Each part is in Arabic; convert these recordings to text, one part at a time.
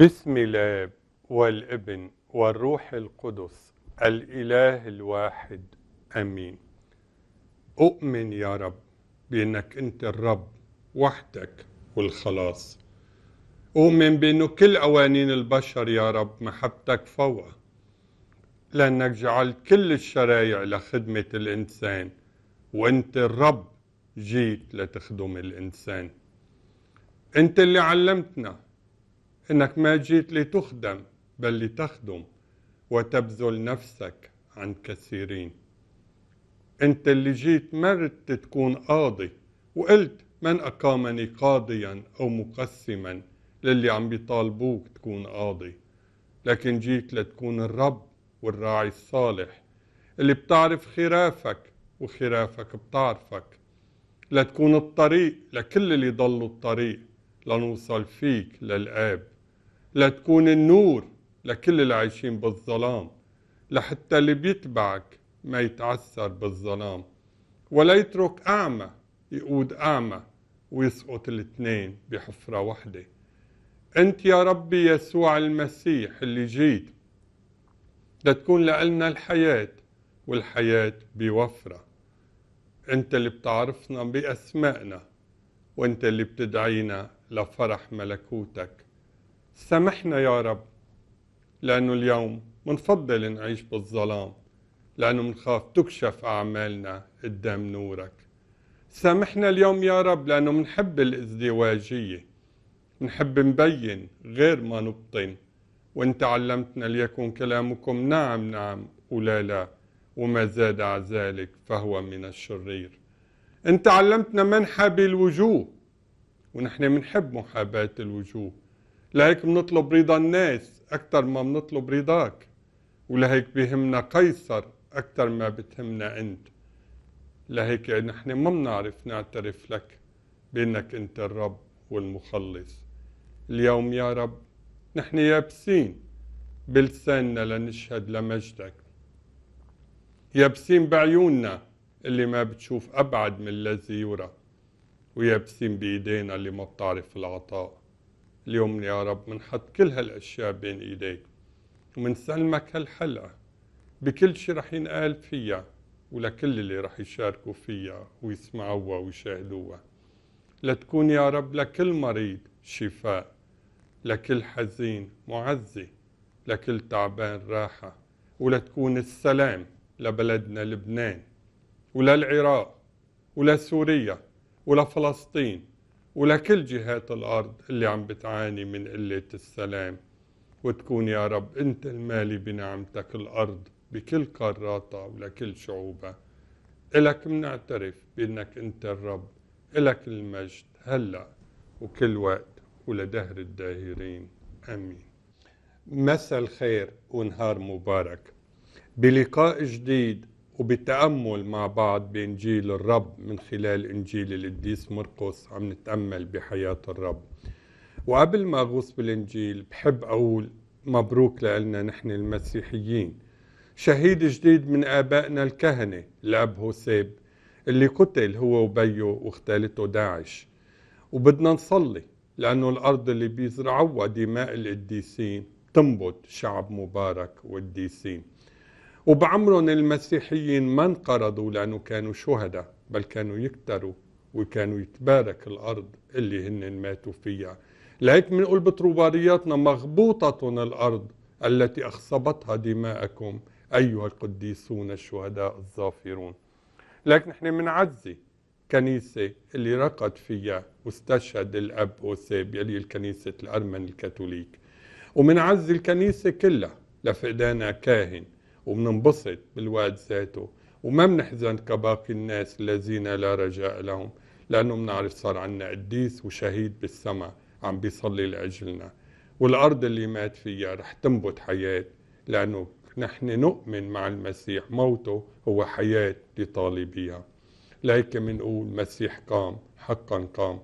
بسم الله والابن والروح القدس الاله الواحد امين اؤمن يا رب بانك انت الرب وحدك والخلاص اؤمن بانه كل قوانين البشر يا رب محبتك فوق لانك جعلت كل الشرائع لخدمه الانسان وانت الرب جيت لتخدم الانسان انت اللي علمتنا إنك ما جيت لتخدم بل لتخدم وتبذل نفسك عن كثيرين أنت اللي جيت ما ردت تكون قاضي وقلت من أقامني قاضيا أو مقسما للي عم بيطالبوك تكون قاضي لكن جيت لتكون الرب والراعي الصالح اللي بتعرف خرافك وخرافك بتعرفك لتكون الطريق لكل اللي ضلوا الطريق لنوصل فيك للآب لتكون النور لكل اللي عايشين بالظلام لحتى اللي بيتبعك ما يتعثر بالظلام ولا يترك أعمى يقود أعمى ويسقط الاثنين بحفرة واحدة أنت يا ربي يسوع المسيح اللي جيت لتكون لنا الحياة والحياة بوفرة أنت اللي بتعرفنا بأسمائنا وأنت اللي بتدعينا لفرح ملكوتك سامحنا يا رب لأنه اليوم منفضل نعيش بالظلام لأنه منخاف تكشف أعمالنا قدام نورك سامحنا اليوم يا رب لأنه منحب الازدواجية منحب نبين غير ما نبطن وانت علمتنا ليكون كلامكم نعم نعم ولا لا وما زاد على ذلك فهو من الشرير انت علمتنا منحب الوجوه ونحن منحب محاباة الوجوه لهيك بنطلب رضا الناس أكثر ما بنطلب رضاك ولهيك بهمنا قيصر أكثر ما بتهمنا أنت لهيك يعني نحن ما بنعرف نعترف لك بأنك أنت الرب والمخلص اليوم يا رب نحن يابسين بلساننا لنشهد لمجدك يابسين بعيوننا اللي ما بتشوف أبعد من الذي يرى ويابسين بإيدينا اللي ما بتعرف العطاء اليوم يا رب منحط كل هالأشياء بين إيديك ومنسلمك هالحلقة بكل شيء رح ينقال فيها ولكل اللي رح يشاركوا فيها ويسمعوها ويشاهدوها لتكون يا رب لكل مريض شفاء لكل حزين معزي لكل تعبان راحة ولتكون السلام لبلدنا لبنان وللعراق ولسوريا ولفلسطين ولكل جهات الأرض اللي عم بتعاني من قلة السلام وتكون يا رب أنت المالي بنعمتك الأرض بكل قاراتها ولكل شعوبها إلك منعترف بأنك أنت الرب إلك المجد هلأ وكل وقت ولدهر الداهرين آمين مساء الخير ونهار مبارك بلقاء جديد وبالتأمل مع بعض بإنجيل الرب من خلال إنجيل القديس مرقس عم نتأمل بحياة الرب وقبل ما أغوص بالإنجيل بحب أقول مبروك لنا نحن المسيحيين شهيد جديد من آبائنا الكهنة الأب هوسيب اللي قتل هو وبيه واختالته داعش وبدنا نصلي لأنه الأرض اللي بيزرعوها دماء القديسين تنبت شعب مبارك وقديسين وبعمرهم المسيحيين ما انقرضوا لأنه كانوا شهداء بل كانوا يكتروا وكانوا يتبارك الأرض اللي هن ماتوا فيها لهيك بنقول بطروبارياتنا مغبوطة الأرض التي أخصبتها دماءكم أيها القديسون الشهداء الظافرون لكن نحن منعزي كنيسة اللي رقد فيها واستشهد الأب أوسيب يلي الكنيسة الأرمن الكاثوليك ومنعزي الكنيسة كلها لفقدانا كاهن وبننبسط بالوعد ذاته وما بنحزن كباقي الناس الذين لا رجاء لهم لأنه بنعرف صار عنا قديس وشهيد بالسماء عم بيصلي لأجلنا والأرض اللي مات فيها رح تنبت حياة لأنه نحن نؤمن مع المسيح موته هو حياة لطالبيها لهيك منقول مسيح قام حقا قام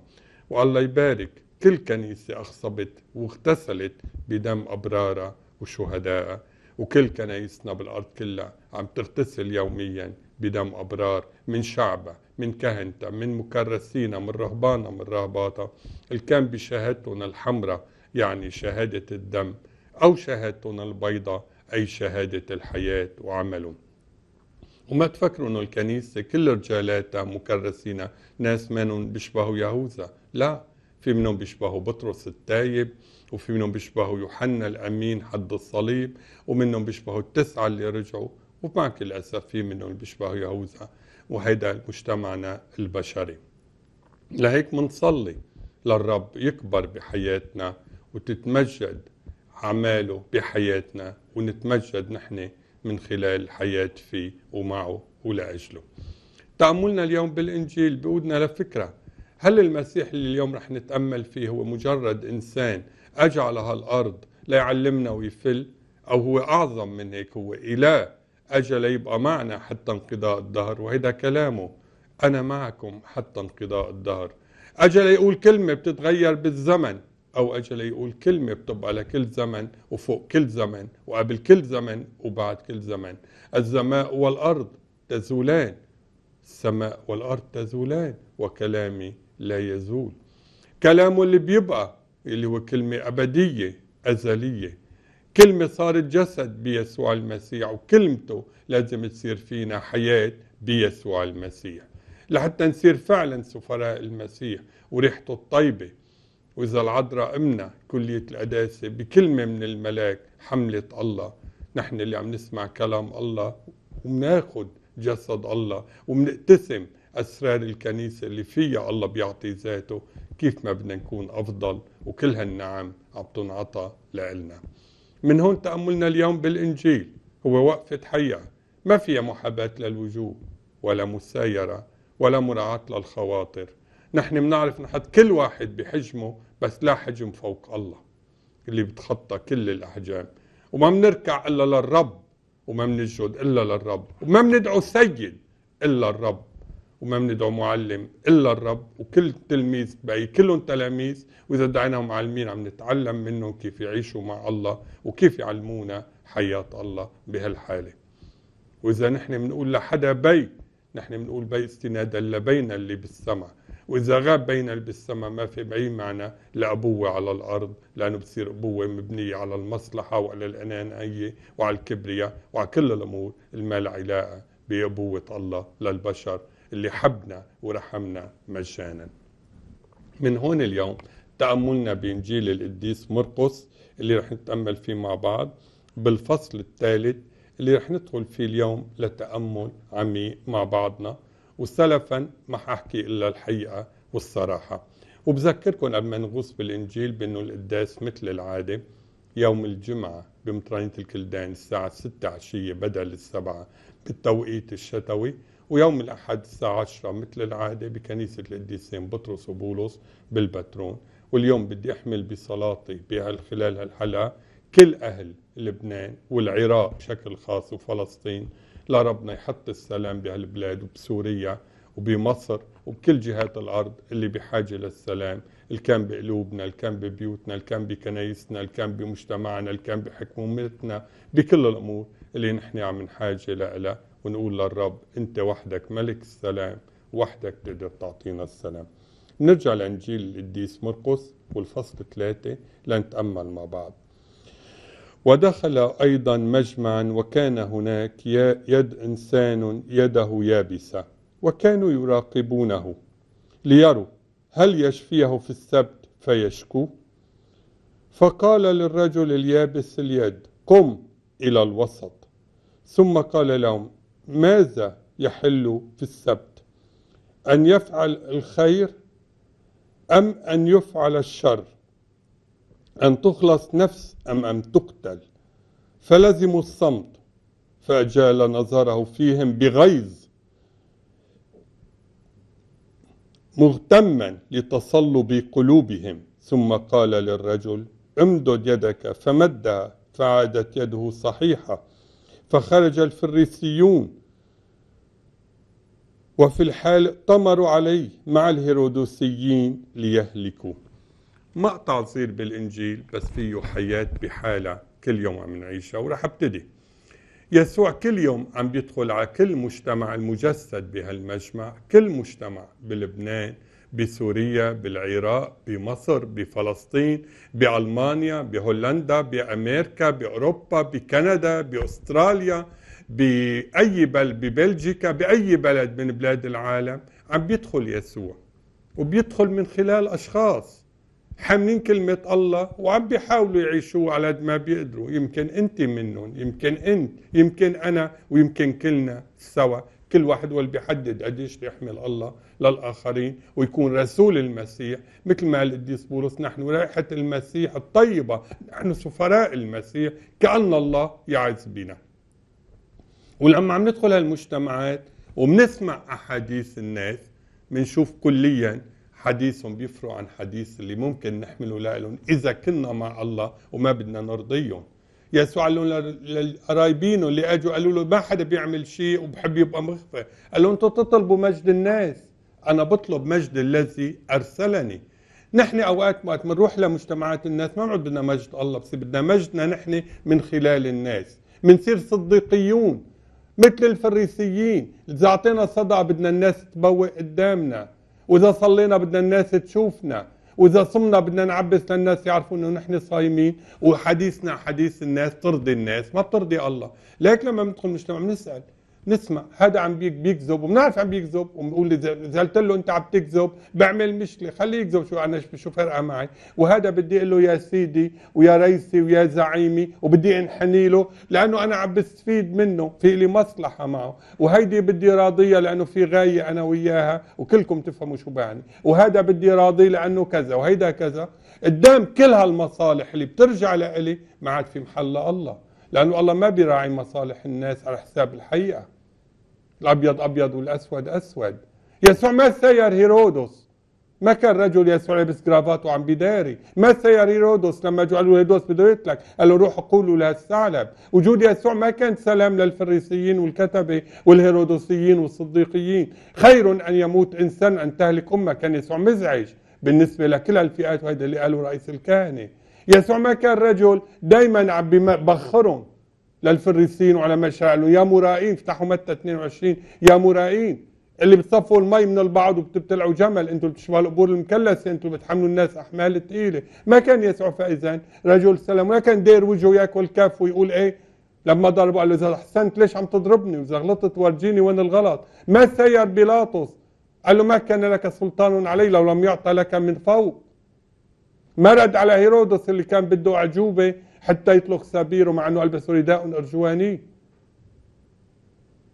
والله يبارك كل كنيسة أخصبت واغتسلت بدم أبرارها وشهدائها وكل كنايسنا بالأرض كلها عم تغتسل يوميا بدم أبرار من شعبها من كهنتها من مكرسينا من رهبانا من رهباطها كان بشهادتنا الحمراء يعني شهادة الدم أو شهادتنا البيضاء أي شهادة الحياة وعملهم وما تفكروا انه الكنيسة كل رجالاتها مكرسينا ناس منهم بيشبهوا يهوذا لا في منهم بيشبهوا بطرس التايب وفي منهم بيشبهوا يوحنا الأمين حد الصليب ومنهم بيشبهوا التسعة اللي رجعوا ومع كل أسف في منهم اللي بيشبهوا يهوذا وهيدا مجتمعنا البشري لهيك منصلي للرب يكبر بحياتنا وتتمجد أعماله بحياتنا ونتمجد نحن من خلال الحياة فيه ومعه ولأجله تأملنا اليوم بالإنجيل بيقودنا لفكرة هل المسيح اللي اليوم رح نتأمل فيه هو مجرد إنسان أجعل هالأرض لا يعلمنا ويفل أو هو أعظم من هيك هو إله أجل يبقى معنا حتى انقضاء الدهر وهيدا كلامه أنا معكم حتى انقضاء الدهر أجل يقول كلمة بتتغير بالزمن أو أجل يقول كلمة بتبقى لكل زمن وفوق كل زمن وقبل كل زمن وبعد كل زمن السماء والأرض تزولان السماء والأرض تزولان وكلامي لا يزول كلامه اللي بيبقى اللي هو كلمة أبدية أزلية كلمة صارت جسد بيسوع المسيح وكلمته لازم تصير فينا حياة بيسوع المسيح لحتى نصير فعلا سفراء المسيح وريحته الطيبة وإذا العذراء أمنا كلية القداسة بكلمة من الملاك حملة الله نحن اللي عم نسمع كلام الله ومناخد جسد الله ومنقتسم أسرار الكنيسة اللي فيها الله بيعطي ذاته كيف ما بدنا نكون أفضل وكل هالنعم عم تنعطى لإلنا من هون تأملنا اليوم بالإنجيل هو وقفة حية ما فيها محاباة للوجوه ولا مسايرة ولا مراعاة للخواطر نحن بنعرف نحط كل واحد بحجمه بس لا حجم فوق الله اللي بتخطى كل الأحجام وما بنركع إلا للرب وما بنسجد إلا للرب وما بندعو سيد إلا الرب وما بندعو معلم الا الرب وكل تلميذ بقي كلهم تلاميذ واذا دعينا معلمين عم نتعلم منهم كيف يعيشوا مع الله وكيف يعلمونا حياه الله بهالحاله واذا نحن بنقول لحدا بي نحن بنقول بي استنادا لبينا اللي بالسماء واذا غاب بينا اللي بالسماء ما في اي معنى لابوه على الارض لانه بتصير ابوه مبنيه على المصلحه وعلى الانانيه وعلى الكبرياء وعلى كل الامور اللي ما لها علاقه بابوه الله للبشر اللي حبنا ورحمنا مجانا من هون اليوم تأملنا بإنجيل القديس مرقس اللي رح نتأمل فيه مع بعض بالفصل الثالث اللي رح ندخل فيه اليوم لتأمل عميق مع بعضنا وسلفا ما حاحكي إلا الحقيقة والصراحة وبذكركم قبل ما نغوص بالإنجيل بأنه القداس مثل العادة يوم الجمعة بمطرانية الكلدان الساعة 6 عشية بدل السبعة بالتوقيت الشتوي ويوم الأحد الساعة 10 مثل العادة بكنيسة القديسين بطرس وبولس بالبترون واليوم بدي أحمل بصلاتي خلال هالحلقة كل أهل لبنان والعراق بشكل خاص وفلسطين لربنا يحط السلام بهالبلاد وبسوريا وبمصر وبكل جهات الأرض اللي بحاجة للسلام اللي كان بقلوبنا اللي كان ببيوتنا اللي كان بكنايسنا اللي كان بمجتمعنا اللي كان بحكومتنا بكل الأمور اللي نحن عم نحاجة لها ونقول للرب أنت وحدك ملك السلام وحدك تقدر تعطينا السلام نرجع لإنجيل القديس مرقس والفصل ثلاثة لنتأمل مع بعض ودخل أيضا مجمعا وكان هناك يد إنسان يده يابسة وكانوا يراقبونه ليروا هل يشفيه في السبت فيشكو فقال للرجل اليابس اليد قم إلى الوسط ثم قال لهم ماذا يحل في السبت أن يفعل الخير أم أن يفعل الشر أن تخلص نفس أم أن تقتل فلزموا الصمت فأجال نظره فيهم بغيظ مغتما لتصلب قلوبهم ثم قال للرجل امدد يدك فمدها فعادت يده صحيحة فخرج الفريسيون وفي الحال طمروا عليه مع الهيرودوسيين ليهلكوا مقطع صغير بالإنجيل بس فيه حياة بحالة كل يوم عم نعيشها ورح ابتدي يسوع كل يوم عم بيدخل على كل مجتمع المجسد بهالمجمع كل مجتمع بلبنان بسوريا بالعراق بمصر بفلسطين بألمانيا بهولندا بأمريكا بأوروبا بكندا بأستراليا بأي بلد ببلجيكا بأي بلد من بلاد العالم عم بيدخل يسوع وبيدخل من خلال أشخاص حاملين كلمة الله وعم بيحاولوا يعيشوا على قد ما بيقدروا يمكن أنت منهم يمكن أنت يمكن أنا ويمكن كلنا سوا كل واحد هو اللي بيحدد قديش بيحمل الله للآخرين ويكون رسول المسيح مثل ما قال القديس بولس نحن رائحة المسيح الطيبة نحن سفراء المسيح كأن الله يعز بنا ولما عم ندخل هالمجتمعات وبنسمع أحاديث الناس بنشوف كليا حديثهم بيفرق عن حديث اللي ممكن نحمله لهم إذا كنا مع الله وما بدنا نرضيهم يسوع قال لهم لقرايبينه اللي اجوا قالوا له ما حدا بيعمل شيء وبحب يبقى مخفى قال لهم انتم تطلبوا مجد الناس انا بطلب مجد الذي ارسلني نحن اوقات وقت بنروح لمجتمعات الناس ما بنعود بدنا مجد الله بس بدنا مجدنا نحن من خلال الناس بنصير صديقيون مثل الفريسيين اذا اعطينا صدع بدنا الناس تبوق قدامنا واذا صلينا بدنا الناس تشوفنا واذا صمنا بدنا نعبس للناس يعرفوا انه نحن صايمين وحديثنا حديث الناس ترضي الناس ما بترضي الله ليك لما بندخل مجتمع بنسال نسمع هذا عم بيكذب وبنعرف عم بيكذب وبنقول اذا قلت له انت عم تكذب بعمل مشكله خليه يكذب شو انا شو فرقه معي وهذا بدي اقول له يا سيدي ويا ريسي ويا زعيمي وبدي انحني له لانه انا عم بستفيد منه في لي مصلحه معه وهيدي بدي راضيه لانه في غايه انا وياها وكلكم تفهموا شو بعني وهذا بدي راضي لانه كذا وهيدا كذا قدام كل هالمصالح اللي بترجع لإلي ما عاد في محل الله لانه الله ما بيراعي مصالح الناس على حساب الحقيقه الأبيض أبيض والأسود أسود يسوع ما سير هيرودس ما كان رجل يسوع لابس كرافات وعم بيداري ما سير هيرودس لما جعلوا له هيرودس بده يقتلك قال له روح قولوا للثعلب وجود يسوع ما كان سلام للفريسيين والكتبه والهيرودسيين والصديقيين خير ان يموت انسان ان تهلك امه كان يسوع مزعج بالنسبه لكل الفئات وهذا اللي قاله رئيس الكهنه يسوع ما كان رجل دائما عم بخرهم للفريسين وعلى مشاعله يا مرائين افتحوا متى 22 يا مرائين اللي بتصفوا المي من البعض وبتبتلعوا جمل انتم بتشبهوا القبور المكلسه انتم بتحملوا الناس احمال ثقيله ما كان يسوع فاذا رجل سلام ما كان داير وجهه ياكل كف ويقول ايه لما ضربوا قال له اذا احسنت ليش عم تضربني واذا غلطت ورجيني وين الغلط ما سير بيلاطس قال له ما كان لك سلطان علي لو لم يعطى لك من فوق ما رد على هيرودس اللي كان بده اعجوبه حتى يطلق سبيره مع أنه ألبس رداء أرجواني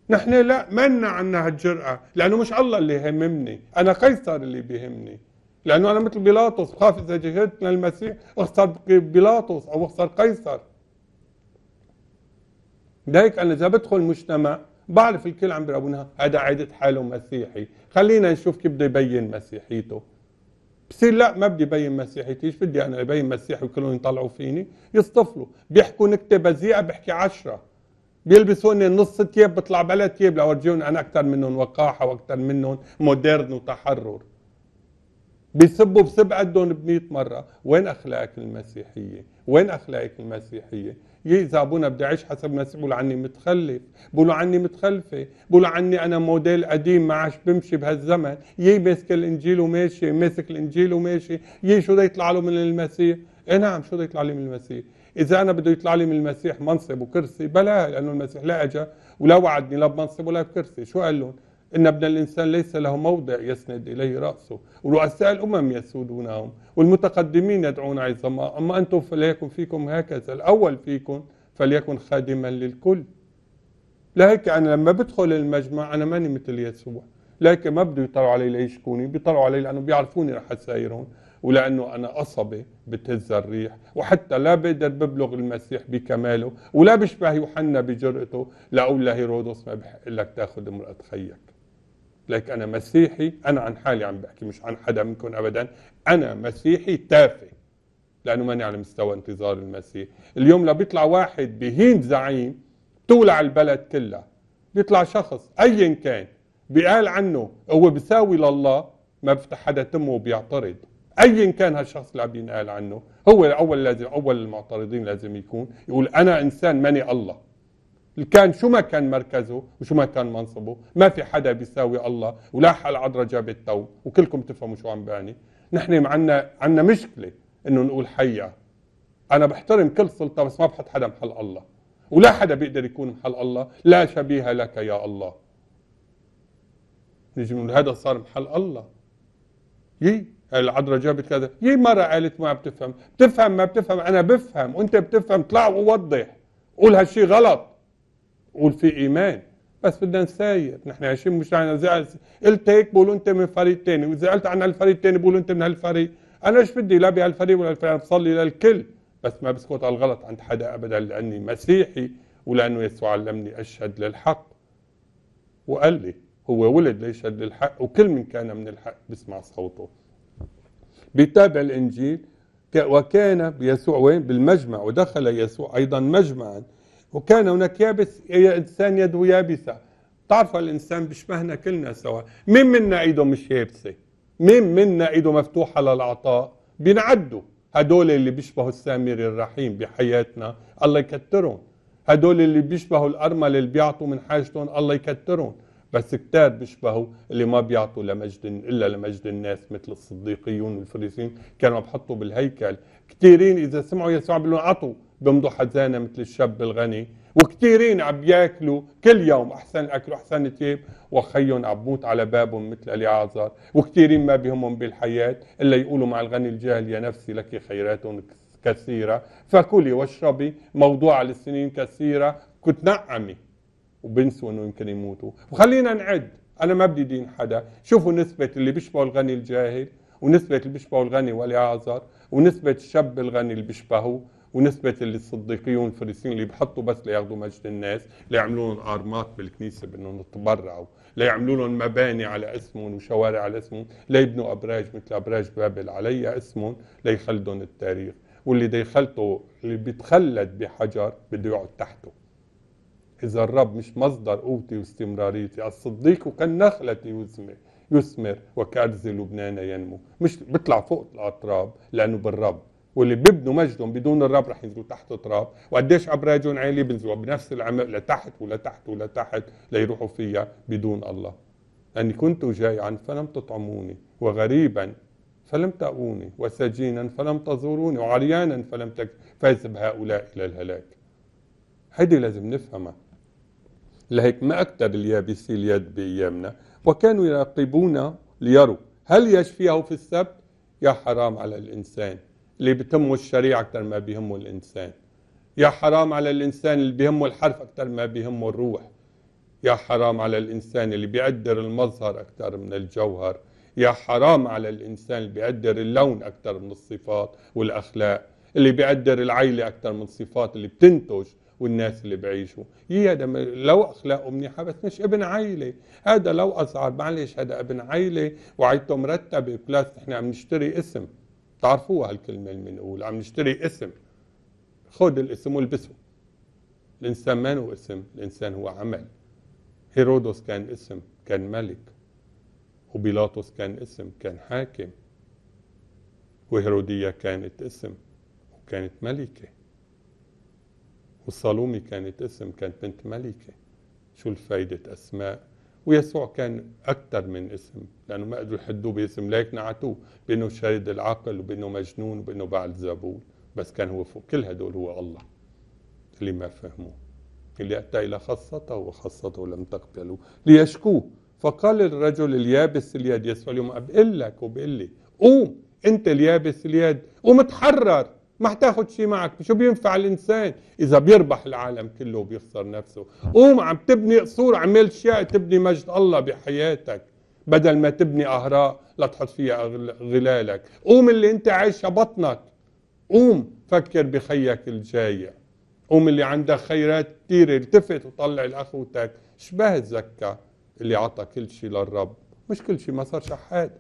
نحن لا منا عنا هالجرأة لأنه مش الله اللي يهممني أنا قيصر اللي بيهمني لأنه أنا مثل بيلاطس بخاف إذا جهدت للمسيح أخسر بيلاطس أو أخسر قيصر لذلك أنا إذا بدخل مجتمع بعرف الكل عم بيقولوا هذا عيدة حاله مسيحي خلينا نشوف كيف بده يبين مسيحيته بصير لا ما بدي بين مسيحيتي ايش بدي انا ابين مسيحي وكلهم يطلعوا فيني يصطفلوا بيحكوا نكته بذيئه بحكي عشرة بيلبسوني نص ثياب بطلع بلا ثياب لاورجيهم انا اكثر منهم وقاحه واكثر منهم مودرن وتحرر بيسبوا بسب قدهم ب 100 مره وين اخلاقك المسيحيه وين اخلاقك المسيحيه يذهبون ابونا بدي اعيش حسب ما بقولوا عني متخلف بقولوا عني متخلفه بقولوا عني انا موديل قديم ما عاش بمشي بهالزمن يي ماسك الانجيل وماشي ماسك الانجيل وماشي يي شو بده يطلع له من المسيح اي نعم شو بده يطلع لي من المسيح اذا انا بده يطلع لي من المسيح منصب وكرسي بلا لانه المسيح لا اجى ولا وعدني لا بمنصب ولا بكرسي شو قال لهم إن ابن الإنسان ليس له موضع يسند إليه رأسه ورؤساء الأمم يسودونهم والمتقدمين يدعون عظماء أما أنتم فليكن فيكم هكذا الأول فيكم فليكن خادما للكل لهيك أنا لما بدخل المجمع أنا ماني مثل يسوع لهيك ما بده يطلعوا علي ليشكوني بيطلعوا علي لأنه بيعرفوني رح أسايرهم ولأنه أنا قصبة بتهز الريح وحتى لا بقدر ببلغ المسيح بكماله ولا بشبه يوحنا بجرأته لأقول لهيرودس ما بحق لك تاخذ امرأة خيك لك أنا مسيحي أنا عن حالي عم بحكي مش عن حدا منكم أبدا أنا مسيحي تافه لأنه ماني على مستوى انتظار المسيح اليوم لو بيطلع واحد بهين زعيم تولع البلد كلها بيطلع شخص أيا كان بيقال عنه هو بيساوي لله ما بيفتح حدا تمه وبيعترض ايا كان هالشخص اللي عم ينقال عنه هو اول لازم اول المعترضين لازم يكون يقول انا انسان ماني الله كان شو ما كان مركزه وشو ما كان منصبه ما في حدا بيساوي الله ولا حال عدرا جاب التو وكلكم تفهموا شو عم بعني نحن عنا عنا مشكله انه نقول حيا انا بحترم كل سلطه بس ما بحط حدا محل الله ولا حدا بيقدر يكون محل الله لا شبيه لك يا الله نجي نقول هذا صار محل الله يي العذراء جابت كذا يي مره قالت ما بتفهم بتفهم ما بتفهم انا بفهم وانت بتفهم طلع ووضح قول هالشي غلط قول في ايمان بس بدنا نساير نحن عايشين مش زعل قلت هيك بقولوا انت من فريق تاني وزعلت عن هالفريق الثاني بقولوا انت من هالفريق انا ايش بدي لا بهالفريق ولا الفريق انا بصلي للكل بس ما بسكت على الغلط عند حدا ابدا لاني مسيحي ولانه يسوع علمني اشهد للحق وقال لي هو ولد ليشهد للحق وكل من كان من الحق بسمع صوته بيتابع الانجيل وكان يسوع وين بالمجمع ودخل يسوع ايضا مجمعا وكان هناك يابس انسان يده يابسه تعرف الانسان بيشبهنا كلنا سوا مين منا ايده مش يابسه مين منا ايده مفتوحه للعطاء بنعدوا هدول اللي بيشبهوا السامر الرحيم بحياتنا الله يكترهم هدول اللي بيشبهوا الارمل اللي بيعطوا من حاجتهم الله يكترهم بس كتار بيشبهوا اللي ما بيعطوا لمجد الا لمجد الناس مثل الصديقيون والفريسيين كانوا بحطوا بالهيكل كثيرين اذا سمعوا يسوع بيقولوا عطوا بمضوا حزانه مثل الشاب الغني وكثيرين عم ياكلوا كل يوم احسن اكل واحسن ثياب وخيهم عم بموت على بابهم مثل اليعازر وكثيرين ما بهمهم بالحياه الا يقولوا مع الغني الجاهل يا نفسي لك خيرات كثيره فكلي واشربي موضوع السنين كثيره كنت نعمي وبنسوا انه يمكن يموتوا وخلينا نعد انا ما بدي دين حدا شوفوا نسبه اللي بيشبهوا الغني الجاهل ونسبه اللي بيشبهوا الغني واليعازر ونسبه الشاب الغني اللي بيشبهوه ونسبة للصديقيون الفريسيين اللي بحطوا بس لياخذوا مجد الناس ليعملوا لهم ارمات بالكنيسة بأنهم يتبرعوا ليعملوا لهم مباني على اسمهم وشوارع على اسمهم ليبنوا ابراج مثل ابراج بابل علي اسمهم ليخلدون التاريخ واللي بده يخلطه اللي بيتخلد بحجر بده يقعد تحته إذا الرب مش مصدر قوتي واستمراريتي الصديق كالنخلة يثمر يثمر وكأرز لبنان ينمو مش بيطلع فوق الأطراب لأنه بالرب واللي بيبنوا مجدهم بدون الرب رح ينزلوا تحت تراب وقديش ابراجهم عالي بينزلوا بنفس العمق لتحت ولتحت ولتحت ليروحوا فيها بدون الله أني كنت جائعا فلم تطعموني وغريبا فلم تأوني وسجينا فلم تزوروني وعريانا فلم تجذب هؤلاء إلى الهلاك هيدي لازم نفهمها لهيك ما أكثر اليابسي اليد بأيامنا وكانوا يراقبون ليروا هل يشفيه في السبت يا حرام على الإنسان اللي بتهمه الشريعة أكثر ما بيهمه الإنسان يا حرام على الإنسان اللي بيهمه الحرف أكثر ما بيهمه الروح يا حرام على الإنسان اللي بيقدر المظهر أكثر من الجوهر يا حرام على الإنسان اللي بيقدر اللون أكثر من الصفات والأخلاق اللي بيقدر العيلة أكثر من الصفات اللي بتنتج والناس اللي بعيشوا يا دم لو اخلاقه منيحه بس مش ابن عيله هذا لو اصعب معلش هذا ابن عيله وعيلته مرتبه بلس نحن عم نشتري اسم تعرفوها اللي المنقول عم نشتري اسم خذ الاسم والبسه الإنسان ما هو اسم الإنسان هو عمل هيرودوس كان اسم كان ملك وبيلاطس كان اسم كان حاكم وهيروديا كانت اسم وكانت ملكة والصالومي كانت اسم كانت بنت ملكة شو الفايدة أسماء ويسوع كان أكثر من اسم لأنه ما قدروا يحدوه باسم ليك نعتوه بأنه شارد العقل وبأنه مجنون وبأنه بعد زبول بس كان هو فوق كل هدول هو الله اللي ما فهموه اللي أتى إلى خاصته وخاصته لم تقبله ليشكوه فقال الرجل اليابس اليد يسوع اليوم بقول لك وبقول لي قوم أنت اليابس اليد قوم اتحرر ما حتاخذ شيء معك شو بينفع الإنسان إذا بيربح العالم كله وبيخسر نفسه قوم عم تبني قصور عمل أشياء تبني مجد الله بحياتك بدل ما تبني أهراء لتحط فيها غلالك قوم اللي أنت عايشها بطنك قوم فكر بخيك الجاي، قوم اللي عندك خيرات كثيرة التفت وطلع لأخوتك شبه زكا اللي عطى كل شيء للرب مش كل شيء ما صار شحات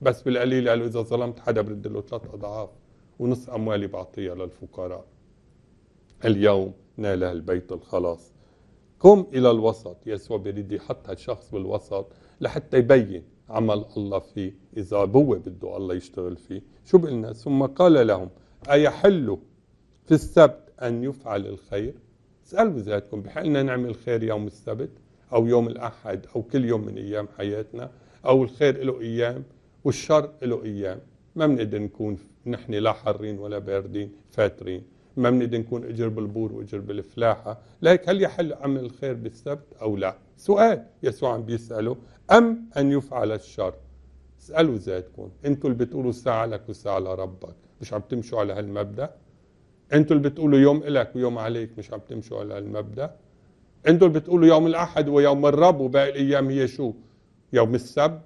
بس بالقليل قالوا إذا ظلمت حدا برد له ثلاث أضعاف ونص أموالي بعطيها للفقراء اليوم نال البيت الخلاص قم إلى الوسط يسوع بيريد يحط هالشخص بالوسط لحتى يبين عمل الله فيه إذا هو بده الله يشتغل فيه شو بقلنا ثم قال لهم أيحل في السبت أن يفعل الخير اسألوا ذاتكم بحالنا نعمل خير يوم السبت أو يوم الأحد أو كل يوم من أيام حياتنا أو الخير له أيام والشر له أيام ما بنقدر نكون نحن لا حارين ولا باردين فاترين ما بنقدر نكون اجر بالبور واجر بالفلاحه، لذلك هل يحل عمل الخير بالسبت او لا؟ سؤال يسوع عم بيساله ام ان يفعل الشر؟ اسالوا ذاتكم، انتوا اللي بتقولوا ساعه لك وساعه لربك، مش عم تمشوا على هالمبدا؟ انتوا اللي بتقولوا يوم إلك ويوم عليك مش عم تمشوا على هالمبدا؟ انتوا اللي بتقولوا يوم الاحد ويوم الرب وباقي الايام هي شو؟ يوم السبت،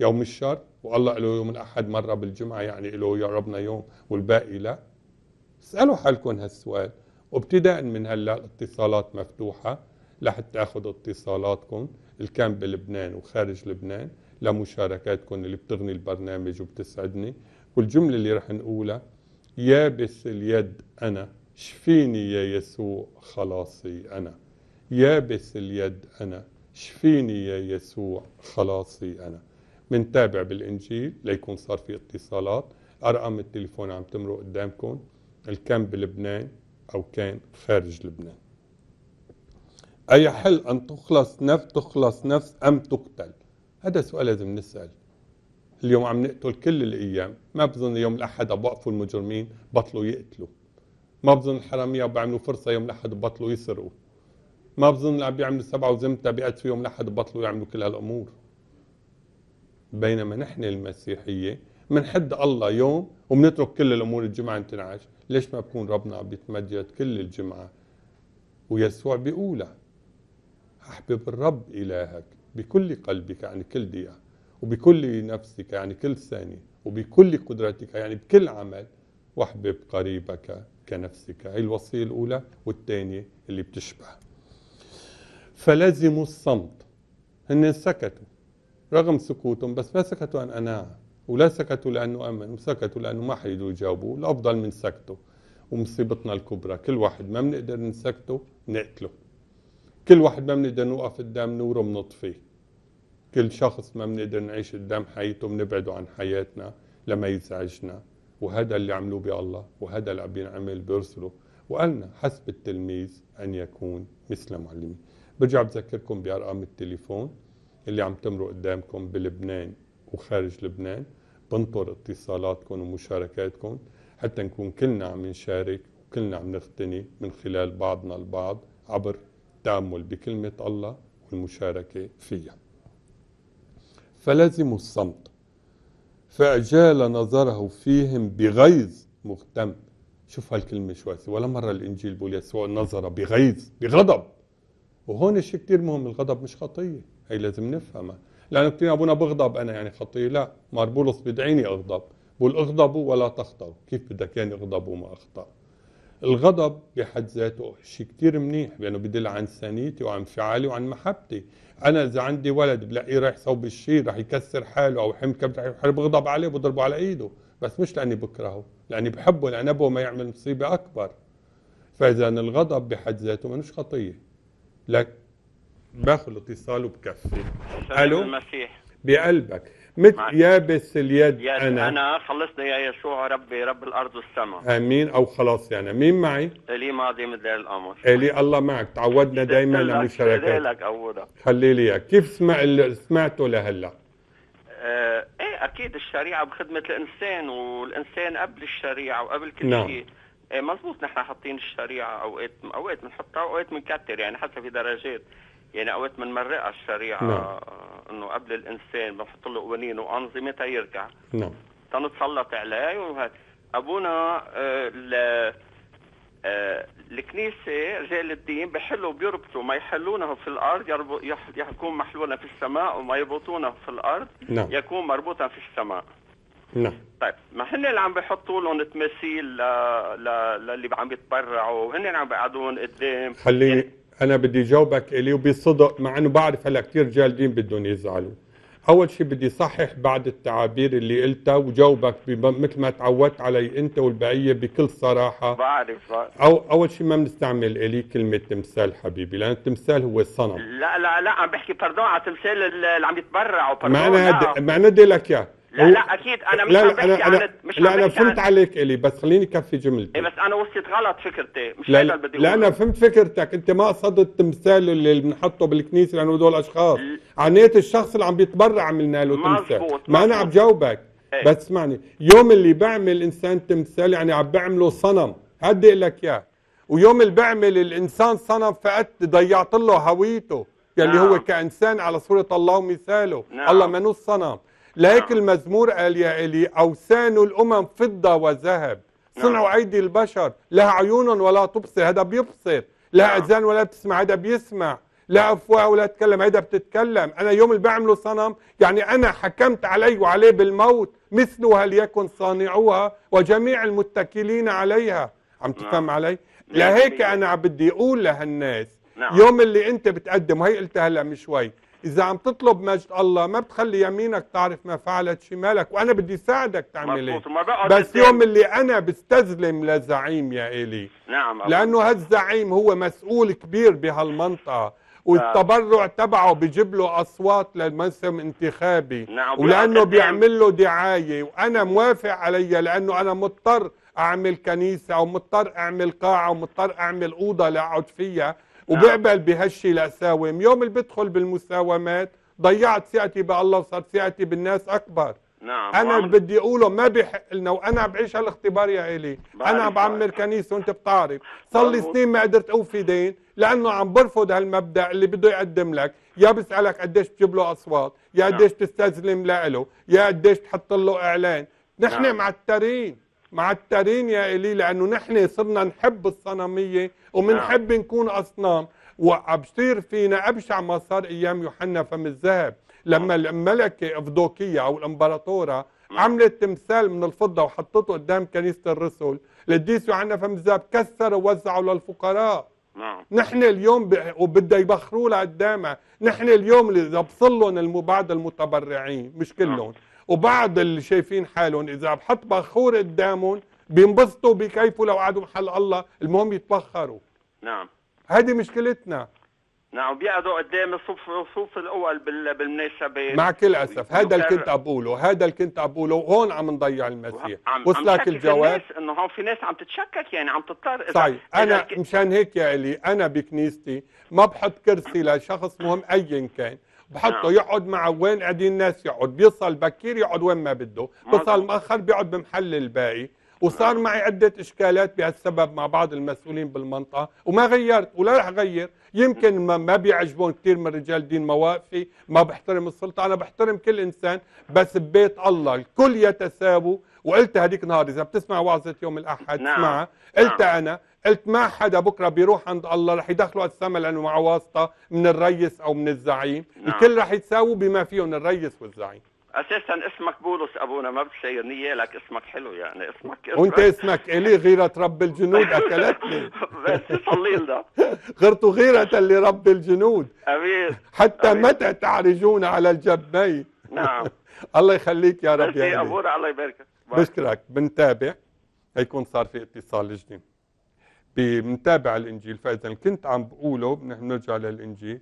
يوم الشر، والله له يوم الأحد مرة بالجمعة يعني له يا ربنا يوم والباقي لا اسألوا حالكم هالسؤال وابتداء من هلا الاتصالات مفتوحة لحتى تاخذ اتصالاتكم الكام بلبنان وخارج لبنان لمشاركاتكم اللي بتغني البرنامج وبتسعدني والجملة اللي رح نقولها يابس اليد أنا شفيني يا يسوع خلاصي أنا يابس اليد أنا شفيني يا يسوع خلاصي أنا منتابع بالانجيل ليكون صار في اتصالات ارقام التليفون عم تمرق قدامكم الكان بلبنان او كان خارج لبنان اي حل أن تخلص نفس تخلص نفس أم تقتل هذا سؤال لازم نسأل اليوم عم نقتل كل الأيام ما بظن يوم الأحد بوقفوا المجرمين بطلوا يقتلوا ما بظن الحرامية بيعملوا فرصة يوم الأحد بطلوا يسرقوا ما بظن اللي عم بيعملوا سبعة وزمتها بيقتلوا يوم الأحد بطلوا يعملوا كل هالأمور بينما نحن المسيحية بنحد الله يوم وبنترك كل الأمور الجمعة تنعش ليش ما بكون ربنا عم بيتمجد كل الجمعة ويسوع بيقولها أحبب الرب إلهك بكل قلبك يعني كل دقيقة وبكل نفسك يعني كل ثانية وبكل قدرتك يعني بكل عمل واحبب قريبك كنفسك هي الوصية الأولى والثانية اللي بتشبه فلزموا الصمت هن سكتوا رغم سكوتهم بس ما سكتوا عن أنا ولا سكتوا لأنه أمن وسكتوا لأنه ما حيقدروا يجاوبوا الأفضل من سكته ومصيبتنا الكبرى كل واحد ما بنقدر نسكته نقتله كل واحد ما بنقدر نوقف قدام نوره بنطفيه كل شخص ما بنقدر نعيش قدام حياته بنبعده عن حياتنا لما يزعجنا وهذا اللي عملوه بالله وهذا اللي عم بينعمل برسله وقالنا حسب التلميذ أن يكون مثل معلمه برجع بذكركم بأرقام التليفون اللي عم تمروا قدامكم بلبنان وخارج لبنان بنطر اتصالاتكم ومشاركاتكم حتى نكون كلنا عم نشارك وكلنا عم نغتني من خلال بعضنا البعض عبر التأمل بكلمة الله والمشاركة فيها فلازم الصمت فأجال نظره فيهم بغيظ مغتم شوف هالكلمة شوي ولا مرة الإنجيل بيقول يسوع نظر بغيظ بغضب وهون شيء كثير مهم الغضب مش خطية هي لازم نفهمها لأنه كثير أبونا بغضب أنا يعني خطية لا مار بولس بدعيني أغضب بقول اغضبوا ولا تخطئوا كيف بدك يعني اغضب وما أخطأ الغضب بحد ذاته شيء كثير منيح لأنه بدل عن ثانيتي وعن فعالي وعن محبتي أنا إذا عندي ولد بلاقيه رايح صوب الشيء رح يكسر حاله أو حمل كبد رح بغضب عليه بضربه على إيده بس مش لأني بكرهه لأني بحبه لأن أبوه ما يعمل مصيبة أكبر فإذا الغضب بحد ذاته مش خطية لك باخذ الاتصال وبكفي الو المسيح بقلبك مت يابس اليد يد انا انا خلصني يا يسوع ربي رب الارض والسماء امين او خلاص يعني مين معي؟ الي ماضي من مثل الامر الي الله معك تعودنا دائما للمشاركات خلي لي كيف سمع اللي سمعته لهلا؟ آه ايه اكيد الشريعه بخدمه الانسان والانسان قبل الشريعه وقبل كل نعم. شيء ايه مزبوط نحن حاطين الشريعه اوقات اوقات بنحطها اوقات بنكتر يعني حسب درجات يعني اوقات بنمرقها الشريعه نعم. انه قبل الانسان بنحط له قوانين وانظمه تيرجع نعم تنتسلط عليه وهذا ابونا آه, آه، الكنيسة رجال الدين بحلوا بيربطوا ما يحلونه في الأرض يكون محلولا في السماء وما يربطونه في الأرض نعم. يكون مربوطا في السماء نعم طيب ما هن اللي عم بيحطوا لهم تماثيل للي عم يتبرعوا وهن اللي عم بيقعدون قدام حلي يعني انا بدي جاوبك الي وبصدق مع انه بعرف هلا كثير جالدين بدهم يزعلوا اول شيء بدي صحح بعض التعابير اللي قلتها وجاوبك مثل ما تعودت علي انت والبقيه بكل صراحه بعرف او اول شيء ما بنستعمل الي كلمه تمثال حبيبي لان التمثال هو صنم لا لا لا عم بحكي باردون على تمثال اللي عم يتبرعوا ما انا ما انا لك اياه لا لا اكيد انا مش لا لا انا عن أنا مش لا انا فهمت عن... عليك الي بس خليني كفي جملتي إيه بس انا وصلت غلط فكرتي مش لا لا, بدي لا انا فهمت فكرتك انت ما قصدت التمثال اللي بنحطه بالكنيسه لانه هدول اشخاص ل... عنيت الشخص اللي عم بيتبرع عملنا له تمثال ما انا عم جاوبك إيه؟ بس اسمعني يوم اللي بعمل انسان تمثال يعني عم بعمله صنم هدي لك اياه ويوم اللي بعمل الانسان صنم فقدت ضيعت له هويته يلي نعم. هو كانسان على صوره الله ومثاله نعم. الله منو الصنم لهيك نعم. المزمور قال يا إلي أوثان الأمم فضة وذهب نعم. صنعوا أيدي البشر لها عيون ولا تبصر هذا بيبصر لها نعم. أذان ولا بتسمع هذا بيسمع لا أفواه ولا تتكلم هيدا بتتكلم أنا يوم اللي بعمله صنم يعني أنا حكمت علي وعليه بالموت مثلها ليكن صانعوها وجميع المتكلين عليها عم تفهم نعم. علي لهيك أنا بدي أقول لهالناس نعم. يوم اللي أنت بتقدم وهي قلتها هلا من شوي إذا عم تطلب مجد الله ما بتخلي يمينك تعرف ما فعلت شمالك وأنا بدي ساعدك تعمل إيه بس يوم اللي أنا بستزلم لزعيم يا إلي نعم لأنه هالزعيم هو مسؤول كبير بهالمنطقة والتبرع تبعه بجيب له اصوات للموسم انتخابي نعم ولانه بيعمل له دعايه وانا موافق علي لانه انا مضطر اعمل كنيسه او مضطر اعمل قاعه ومضطر اعمل اوضه لاقعد فيها نعم. وبقبل بهالشي لأساوم يوم اللي بدخل بالمساومات ضيعت ثقتي بالله وصارت ثقتي بالناس أكبر نعم انا اللي بدي اقوله ما بحق لنا وانا بعيش هالاختبار يا علي انا بعمر كنيسه وانت بتعرف صار لي طيب، سنين ما قدرت اوفي دين لانه عم برفض هالمبدا اللي بده يقدم لك يا بسالك قديش بتجيب له اصوات يا نعم. قديش نعم. تستسلم له يا قديش تحط له اعلان نحن نعم. معترين معترين يا إلي لأنه نحن صرنا نحب الصنمية ومنحب نعم. نكون أصنام وبصير فينا أبشع ما صار أيام يوحنا فم الذهب لما نعم. الملكة أفدوكية أو الإمبراطورة نعم. عملت تمثال من الفضة وحطته قدام كنيسة الرسل لديس يوحنا فم الذهب كسر ووزعه للفقراء نعم. نحن اليوم ب... وبده يبخروا لقدامها نحن اليوم اللي بصلهم بعض المتبرعين مش كلهم وبعض اللي شايفين حالهم اذا بحط بخور قدامهم بينبسطوا بكيفوا لو قعدوا محل الله المهم يتبخروا نعم هذه مشكلتنا نعم بيقعدوا قدام الصف الصف الاول بالمناسبات مع كل اسف هذا اللي كنت اقوله هذا اللي كنت اقوله وهون عم نضيع المسيح عم وصلك عم الجواب انه هون في ناس عم تتشكك يعني عم تضطر صحيح انا مشان هيك يا الي انا بكنيستي ما بحط كرسي لشخص مهم ايا كان بحطه نعم. يقعد مع وين قاعدين الناس يقعد بيصل بكير يقعد وين ما بده بيصل مأخر بيقعد بمحل الباقي وصار نعم. معي عدة إشكالات بهالسبب مع بعض المسؤولين بالمنطقة وما غيرت ولا رح غير يمكن ما, ما بيعجبون كثير من رجال دين مواقفي ما بحترم السلطة أنا بحترم كل إنسان بس ببيت الله الكل يتساووا وقلت هذيك النهار اذا بتسمع وعظه يوم الاحد نعم. اسمعها نعم. قلت نعم. انا قلت ما حدا بكره بيروح عند الله رح يدخلوا السماء لانه معه واسطه من الريس او من الزعيم نعم. الكل رح يتساووا بما فيهم الريس والزعيم اساسا اسمك بولس ابونا ما بتسيرني لك اسمك حلو يعني اسمك وانت اسمك الي غيرة رب الجنود اكلتني بس صلي لنا غرت غيرة لرب الجنود امين حتى متى تعرجون على الجبين نعم الله يخليك يا رب يا يعني. ابونا الله يباركك بشكرك بنتابع هيكون صار في اتصال جديد بنتابع الانجيل فاذا كنت عم بقوله نحن بنرجع للانجيل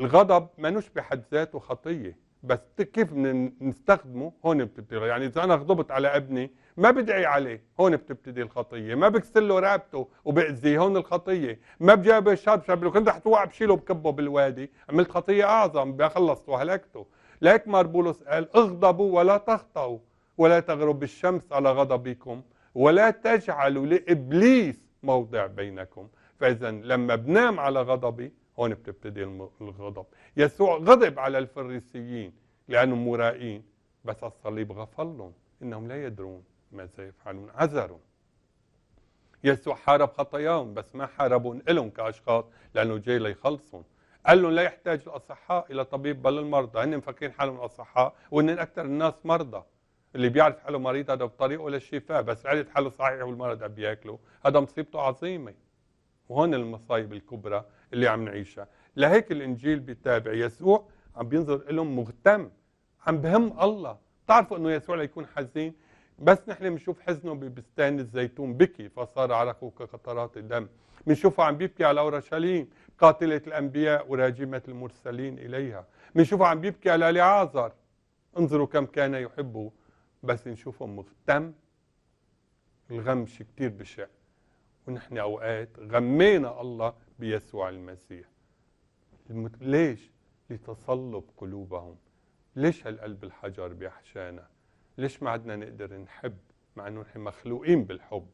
الغضب ما بحد ذاته خطيه بس كيف نستخدمه هون بتبتدي يعني اذا انا غضبت على ابني ما بدعي عليه هون بتبتدي الخطيه ما بكسر له رقبته وباذيه هون الخطيه ما بجاب شاب شاب كنت رح توقع بشيله بكبه بالوادي عملت خطيه اعظم بخلصت وهلكته مار بولس قال اغضبوا ولا تخطئوا ولا تغرب الشمس على غضبكم ولا تجعلوا لابليس موضع بينكم فاذا لما بنام على غضبي هون بتبتدي الغضب يسوع غضب على الفريسيين لانهم مرائين بس الصليب غفلهم لهم انهم لا يدرون ماذا يفعلون عذروا يسوع حارب خطاياهم بس ما حاربهم إلهم كأشخاص لأنه جاي ليخلصهم قال لهم لا يحتاج الاصحاء الى طبيب بل المرضى هن مفكرين حالهم اصحاء وان اكثر الناس مرضى اللي بيعرف حاله مريض هذا بطريقه للشفاء بس عرف حاله صحيح والمرض عم بياكله هذا مصيبته عظيمه وهون المصايب الكبرى اللي عم نعيشها لهيك الانجيل بيتابع يسوع عم بينظر لهم مهتم عم بهم الله بتعرفوا انه يسوع ليكون حزين بس نحن بنشوف حزنه ببستان الزيتون بكي فصار عرقه كقطرات الدم بنشوفه عم بيبكي على اورشليم قاتلة الأنبياء وراجمة المرسلين إليها بنشوفه عم بيبكي على لعازر انظروا كم كان يحبه بس نشوفه مغتم الغم كتير كثير بشع ونحن أوقات غمينا الله بيسوع المسيح ليش؟ لتصلب قلوبهم ليش هالقلب الحجر بيحشانا ليش ما عدنا نقدر نحب مع أنه نحن مخلوقين بالحب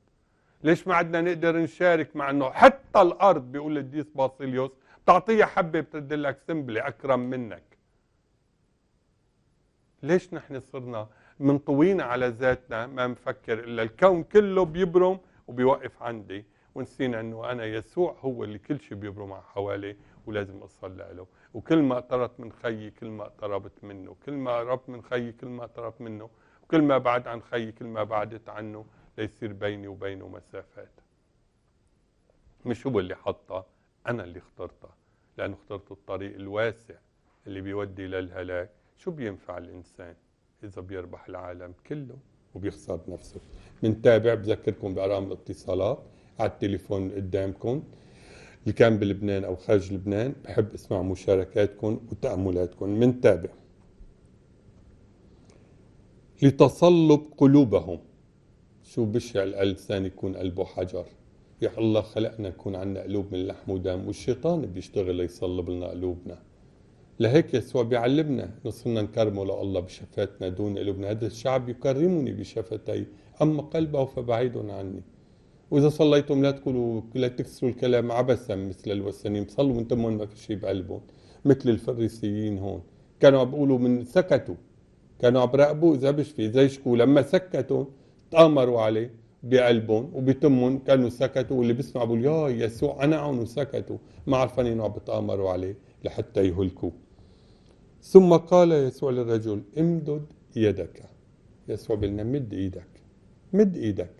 ليش ما عدنا نقدر نشارك مع انه حتى الارض بيقول الديس باسيليوس بتعطيها حبه بترد لك سمبلي اكرم منك ليش نحن صرنا منطوين على ذاتنا ما نفكر الا الكون كله بيبرم وبيوقف عندي ونسينا انه انا يسوع هو اللي كل شيء بيبرم على حوالي ولازم اصلي له وكل ما اقتربت من خيي كل ما اقتربت منه كل ما قربت من خيي كل ما اقتربت منه وكل ما بعد عن خيي كل ما بعدت عنه ليصير بيني وبينه مسافات مش هو اللي حطها أنا اللي اخترتها لأنه اخترت الطريق الواسع اللي بيودي للهلاك شو بينفع الإنسان إذا بيربح العالم كله وبيخسر نفسه منتابع بذكركم بأرقام الاتصالات على التليفون قدامكم اللي كان بلبنان أو خارج لبنان بحب اسمع مشاركاتكم وتأملاتكم منتابع لتصلب قلوبهم شو بشع القلب ثاني يكون قلبه حجر يا الله خلقنا يكون عندنا قلوب من لحم ودم والشيطان بيشتغل ليصلب لنا قلوبنا لهيك يسوع بيعلمنا نصرنا نكرمه لله بشفتنا دون قلوبنا هذا الشعب يكرمني بشفتي أما قلبه فبعيد عني وإذا صليتم لا تقولوا لا تكسروا الكلام عبثا مثل الوثنيين صلوا وانتم ما في شيء بقلبهم مثل الفريسيين هون كانوا عم بيقولوا من سكتوا كانوا عم براقبوا إذا بشفي إذا يشكوا لما سكتوا تآمروا عليه بقلبهم وبتمهم كانوا سكتوا واللي بيسمع بيقول يا يسوع أنعهم وسكتوا ما عرفان انه عم بتآمروا عليه لحتى يهلكوا ثم قال يسوع للرجل امدد يدك يسوع بيقول مد ايدك مد ايدك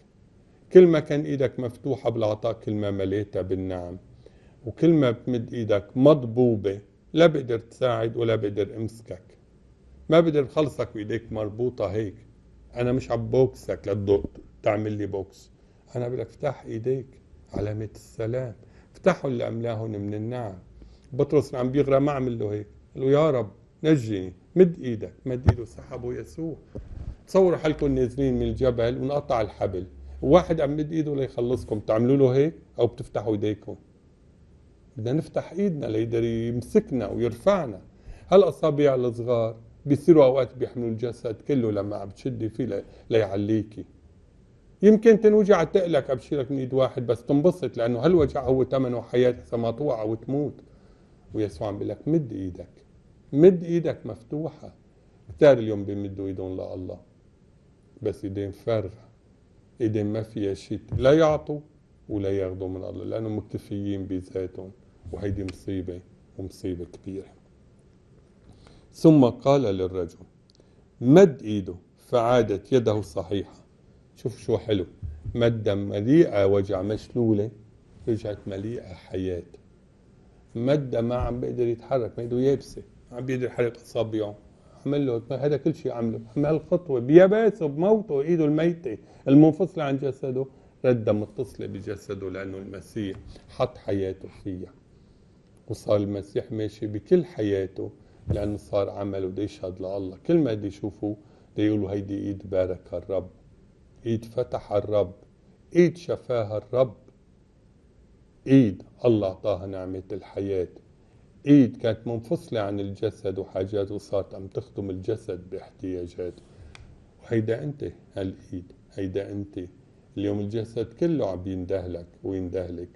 كل ما كان ايدك مفتوحة بالعطاء كل ما مليتها بالنعم وكل ما بتمد ايدك مضبوبة لا بقدر تساعد ولا بقدر امسكك ما بقدر خلصك بايديك مربوطة هيك انا مش بوكسك للضوء تعمل لي بوكس انا بقول لك افتح ايديك علامه السلام افتحوا اللي املاهن من النعم بطرس عم بيغرى ما عمل له هيك قال له يا رب نجني مد ايدك مد ايده سحبه يسوع تصوروا حالكم نازلين من الجبل ونقطع الحبل وواحد عم مد ايده ليخلصكم بتعملوا له هيك او بتفتحوا ايديكم بدنا نفتح ايدنا ليقدر يمسكنا ويرفعنا هالاصابع الصغار بيصيروا اوقات بيحملوا الجسد كله لما عم تشدي فيه ليعليكي يمكن تنوجع تقلك ابشرك من ايد واحد بس تنبسط لانه هالوجع هو ثمنه حياه اذا ما وتموت ويسوع عم بيقول لك مد ايدك مد ايدك مفتوحه كتار اليوم بيمدوا ايدهم لله بس ايدين فارغه ايدين ما فيها شيء لا يعطوا ولا ياخذوا من الله لانهم مكتفيين بذاتهم وهيدي مصيبه ومصيبه كبيره ثم قال للرجل مد إيده فعادت يده الصحيحة شوف شو حلو مد مليئة وجع مشلولة رجعت مليئة حياة مد ما عم بيقدر يتحرك ما يده يابسة عم بيقدر يحرك أصابعه عمل له هذا كل شيء عمله عمل خطوة بيباسه بموته إيده الميتة المنفصلة عن جسده ردة متصلة بجسده لأنه المسيح حط حياته فيها وصار المسيح ماشي بكل حياته لأنه صار عمل وده يشهد لله كل ما دي يشوفه دي يقولوا هيدي إيد بارك الرب إيد فتح الرب إيد شفاها الرب إيد الله أعطاها نعمة الحياة إيد كانت منفصلة عن الجسد وحاجات وصارت عم تخدم الجسد باحتياجات وهيدا أنت هالإيد هيدا أنت اليوم الجسد كله عم يندهلك ويندهلك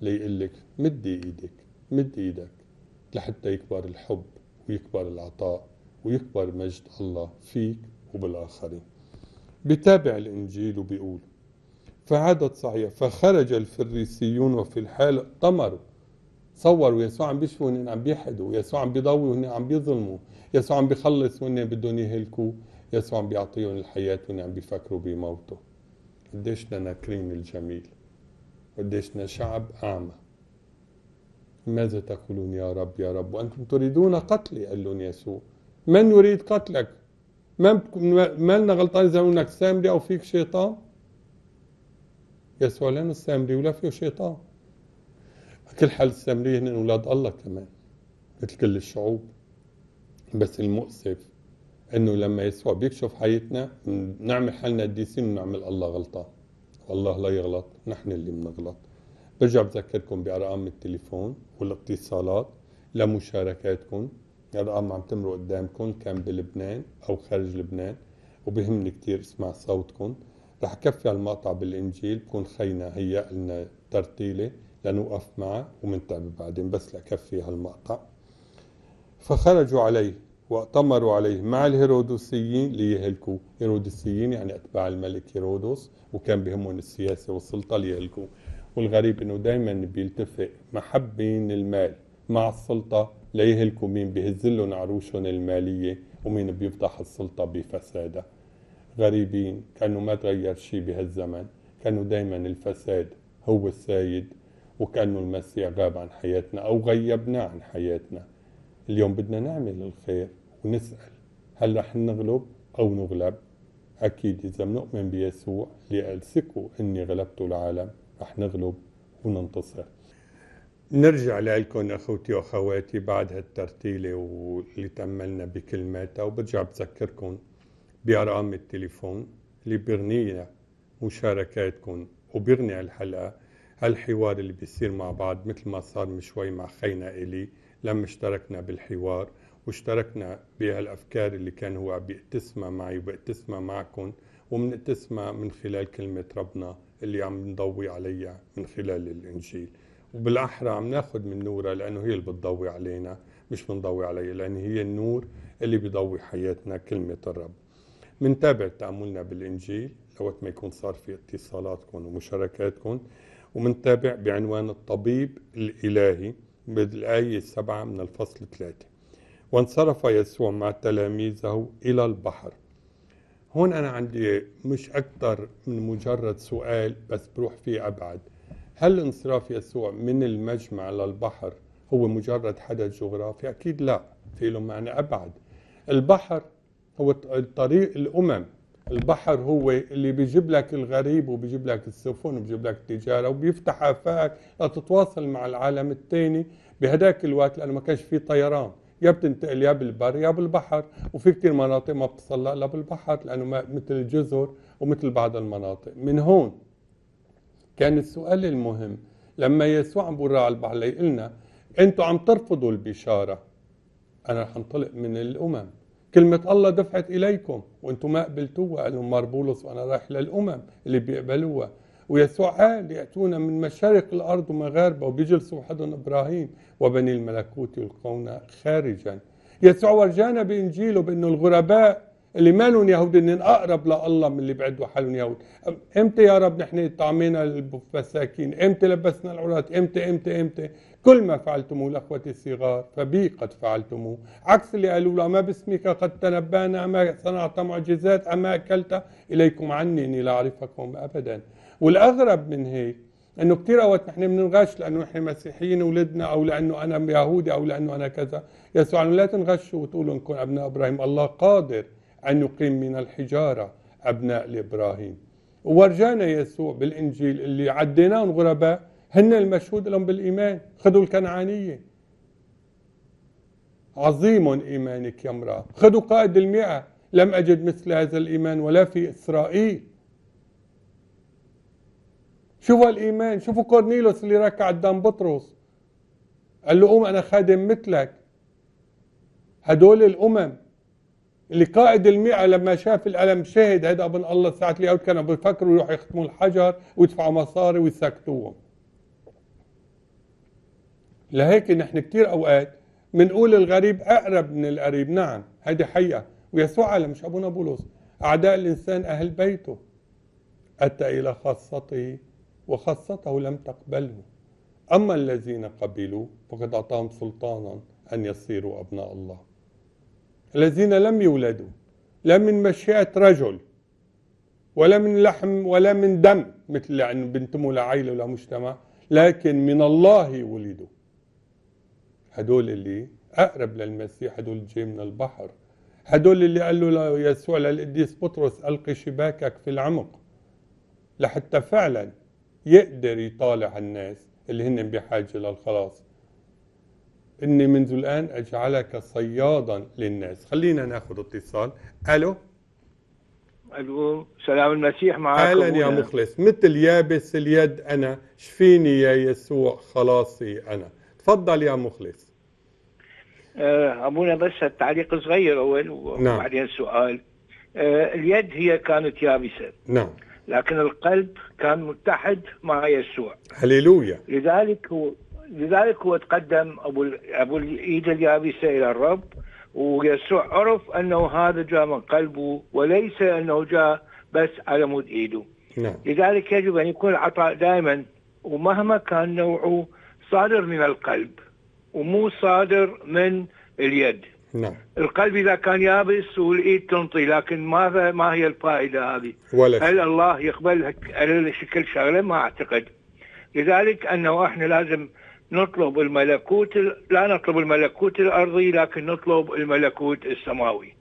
ليقلك مدي إيدك مد إيدك لحتى يكبر الحب يكبر العطاء ويكبر مجد الله فيك وبالآخرين بتابع الإنجيل وبيقول فعادت صحيح فخرج الفريسيون وفي الحال طمروا صوروا يسوع عم بيشفوا وهن عم بيحدوا يسوع عم بيضوي وهن عم بيظلموا يسوع عم بيخلص وهن بدهم يهلكوا يسوع عم بيعطيهم الحياة وهن عم بيفكروا بموته قديش لنا كريم الجميل قديش شعب أعمى ماذا تقولون يا رب يا رب وأنتم تريدون قتلي قال لهم يسوع من يريد قتلك من لنا غلطان إذا أنك سامري أو فيك شيطان يسوع لنا سامري ولا فيه شيطان كل حال السامرية هن أولاد الله كمان مثل كل الشعوب بس المؤسف انه لما يسوع بيكشف حياتنا نعمل حالنا قديسين ونعمل الله غلطان والله لا يغلط نحن اللي بنغلط برجع بذكركم بأرقام التليفون والاتصالات لمشاركاتكم الأرقام عم تمرق قدامكم كان بلبنان أو خارج لبنان وبهمني كثير اسمع صوتكم رح كفي هالمقطع بالإنجيل بكون خينا هي لنا ترتيلة لنوقف معه ومنتعب بعدين بس لكفي هالمقطع فخرجوا عليه واتمروا عليه مع الهيرودوسيين ليهلكوا هيرودوسيين يعني أتباع الملك هيرودوس وكان بهمهم السياسة والسلطة ليهلكوا والغريب انه دايما بيلتفق محبين المال مع السلطة ليهلكوا مين بيهزلهم عروشهم المالية ومين بيفضح السلطة بفسادها غريبين كانوا ما تغير شيء بهالزمن كانوا دايما الفساد هو السيد وكأنه المسيح غاب عن حياتنا أو غيبناه عن حياتنا اليوم بدنا نعمل الخير ونسأل هل رح نغلب أو نغلب أكيد إذا بنؤمن بيسوع لألسكوا إني غلبت العالم رح نغلب وننتصر نرجع لكم اخوتي واخواتي بعد هالترتيله واللي تاملنا بكلماتها وبرجع بذكركم بارقام التليفون اللي بيغنينا مشاركاتكم وبيغني الحلقه هالحوار اللي بيصير مع بعض مثل ما صار من شوي مع خينا الي لما اشتركنا بالحوار واشتركنا بهالافكار اللي كان هو بيقتسمها معي وبيقتسمها معكم ومنقتسمها من خلال كلمه ربنا اللي عم نضوي عليها من خلال الإنجيل وبالأحرى عم ناخذ من نورها لأنه هي اللي بتضوي علينا مش بنضوي عليها لأن هي النور اللي بيضوي حياتنا كلمة الرب منتابع تأملنا بالإنجيل لوقت ما يكون صار في اتصالاتكم ومشاركاتكم ومنتابع بعنوان الطبيب الإلهي بالآية السبعة من الفصل ثلاثة وانصرف يسوع مع تلاميذه إلى البحر هون أنا عندي مش أكثر من مجرد سؤال بس بروح فيه أبعد هل انصراف يسوع من المجمع للبحر هو مجرد حدث جغرافي؟ أكيد لا في له معنى أبعد البحر هو الطريق الأمم البحر هو اللي بيجيب لك الغريب وبيجيب لك السفن وبيجيب لك التجاره وبيفتح افاك لتتواصل مع العالم الثاني بهداك الوقت لانه ما كانش في طيران يا بتنتقل يا بالبر يا بالبحر وفي كثير مناطق ما بتصلى الا بالبحر لانه ما مثل الجزر ومثل بعض المناطق من هون كان السؤال المهم لما يسوع عم بيقول على البحر ليقلنا انتو انتم عم ترفضوا البشاره انا رح انطلق من الامم كلمة الله دفعت إليكم وأنتم ما قبلتوها قال لهم مار بولس وأنا رايح للأمم اللي بيقبلوها ويسوع قال يأتون من مشارق الأرض ومغاربها وبيجلسوا حضن إبراهيم وبني الملكوت يلقون خارجا يسوع ورجانا بإنجيله بأنه الغرباء اللي مالهم يهود إن أقرب لله من اللي بعدوا حالهم يهود إمتى يا رب نحن طعمينا البساكين إمتى لبسنا العراة إمتى إمتى إمتى كل ما فعلتموه لأخوتي الصغار فبي قد فعلتموه عكس اللي قالوا له ما باسمك قد تنبانا أما صنعت معجزات أما أكلت إليكم عني إني لا أعرفكم أبدا والاغرب من هيك انه كثير اوقات نحن بننغش لانه نحن مسيحيين ولدنا او لانه انا يهودي او لانه انا كذا يسوع قال لا تنغشوا وتقولوا انكم ابناء ابراهيم الله قادر ان يقيم من الحجاره ابناء لابراهيم وورجانا يسوع بالانجيل اللي عديناهم غرباء هن المشهود لهم بالايمان خذوا الكنعانيه عظيم ايمانك يا امراه خذوا قائد المئه لم اجد مثل هذا الايمان ولا في اسرائيل شوفوا الايمان شوفوا كورنيلوس اللي ركع قدام بطرس قال له قوم انا خادم مثلك هدول الامم اللي قائد المئة لما شاف الألم شهد هذا ابن الله ساعة أوت كانوا بيفكروا يروحوا يختموا الحجر ويدفعوا مصاري ويسكتوهم لهيك نحن كثير أوقات بنقول الغريب أقرب من القريب نعم هيدي حقيقة ويسوع على مش أبونا بولس أعداء الإنسان أهل بيته أتى إلى خاصته وخاصته لم تقبله أما الذين قبلوا فقد أعطاهم سلطانا أن يصيروا أبناء الله الذين لم يولدوا لا من مشيئة رجل ولا من لحم ولا من دم مثل يعني بنتموا لعيلة ولا مجتمع لكن من الله ولدوا هدول اللي أقرب للمسيح هدول جاي من البحر هدول اللي قال له يسوع للقديس بطرس ألقي شباكك في العمق لحتى فعلا يقدر يطالع الناس اللي هن بحاجة للخلاص إني منذ الآن أجعلك صيادا للناس خلينا ناخذ اتصال ألو ألو سلام المسيح معكم أهلا يا مخلص مثل يابس اليد أنا شفيني يا يسوع خلاصي أنا تفضل يا مخلص آه، أبونا بس التعليق صغير أول نعم. وبعدين نعم. سؤال آه، اليد هي كانت يابسة نعم لكن القلب كان متحد مع يسوع هللويا لذلك هو لذلك هو تقدم ابو ابو الايد اليابسه الى الرب ويسوع عرف انه هذا جاء من قلبه وليس انه جاء بس على مود ايده نعم. لذلك يجب ان يكون العطاء دائما ومهما كان نوعه صادر من القلب ومو صادر من اليد نعم القلب اذا كان يابس والايد تنطي لكن ماذا ما هي الفائده هذه؟ ولا هل الله يقبل على شكل شغله؟ ما اعتقد. لذلك انه احنا لازم نطلب الملكوت لا نطلب الملكوت الارضي لكن نطلب الملكوت السماوي.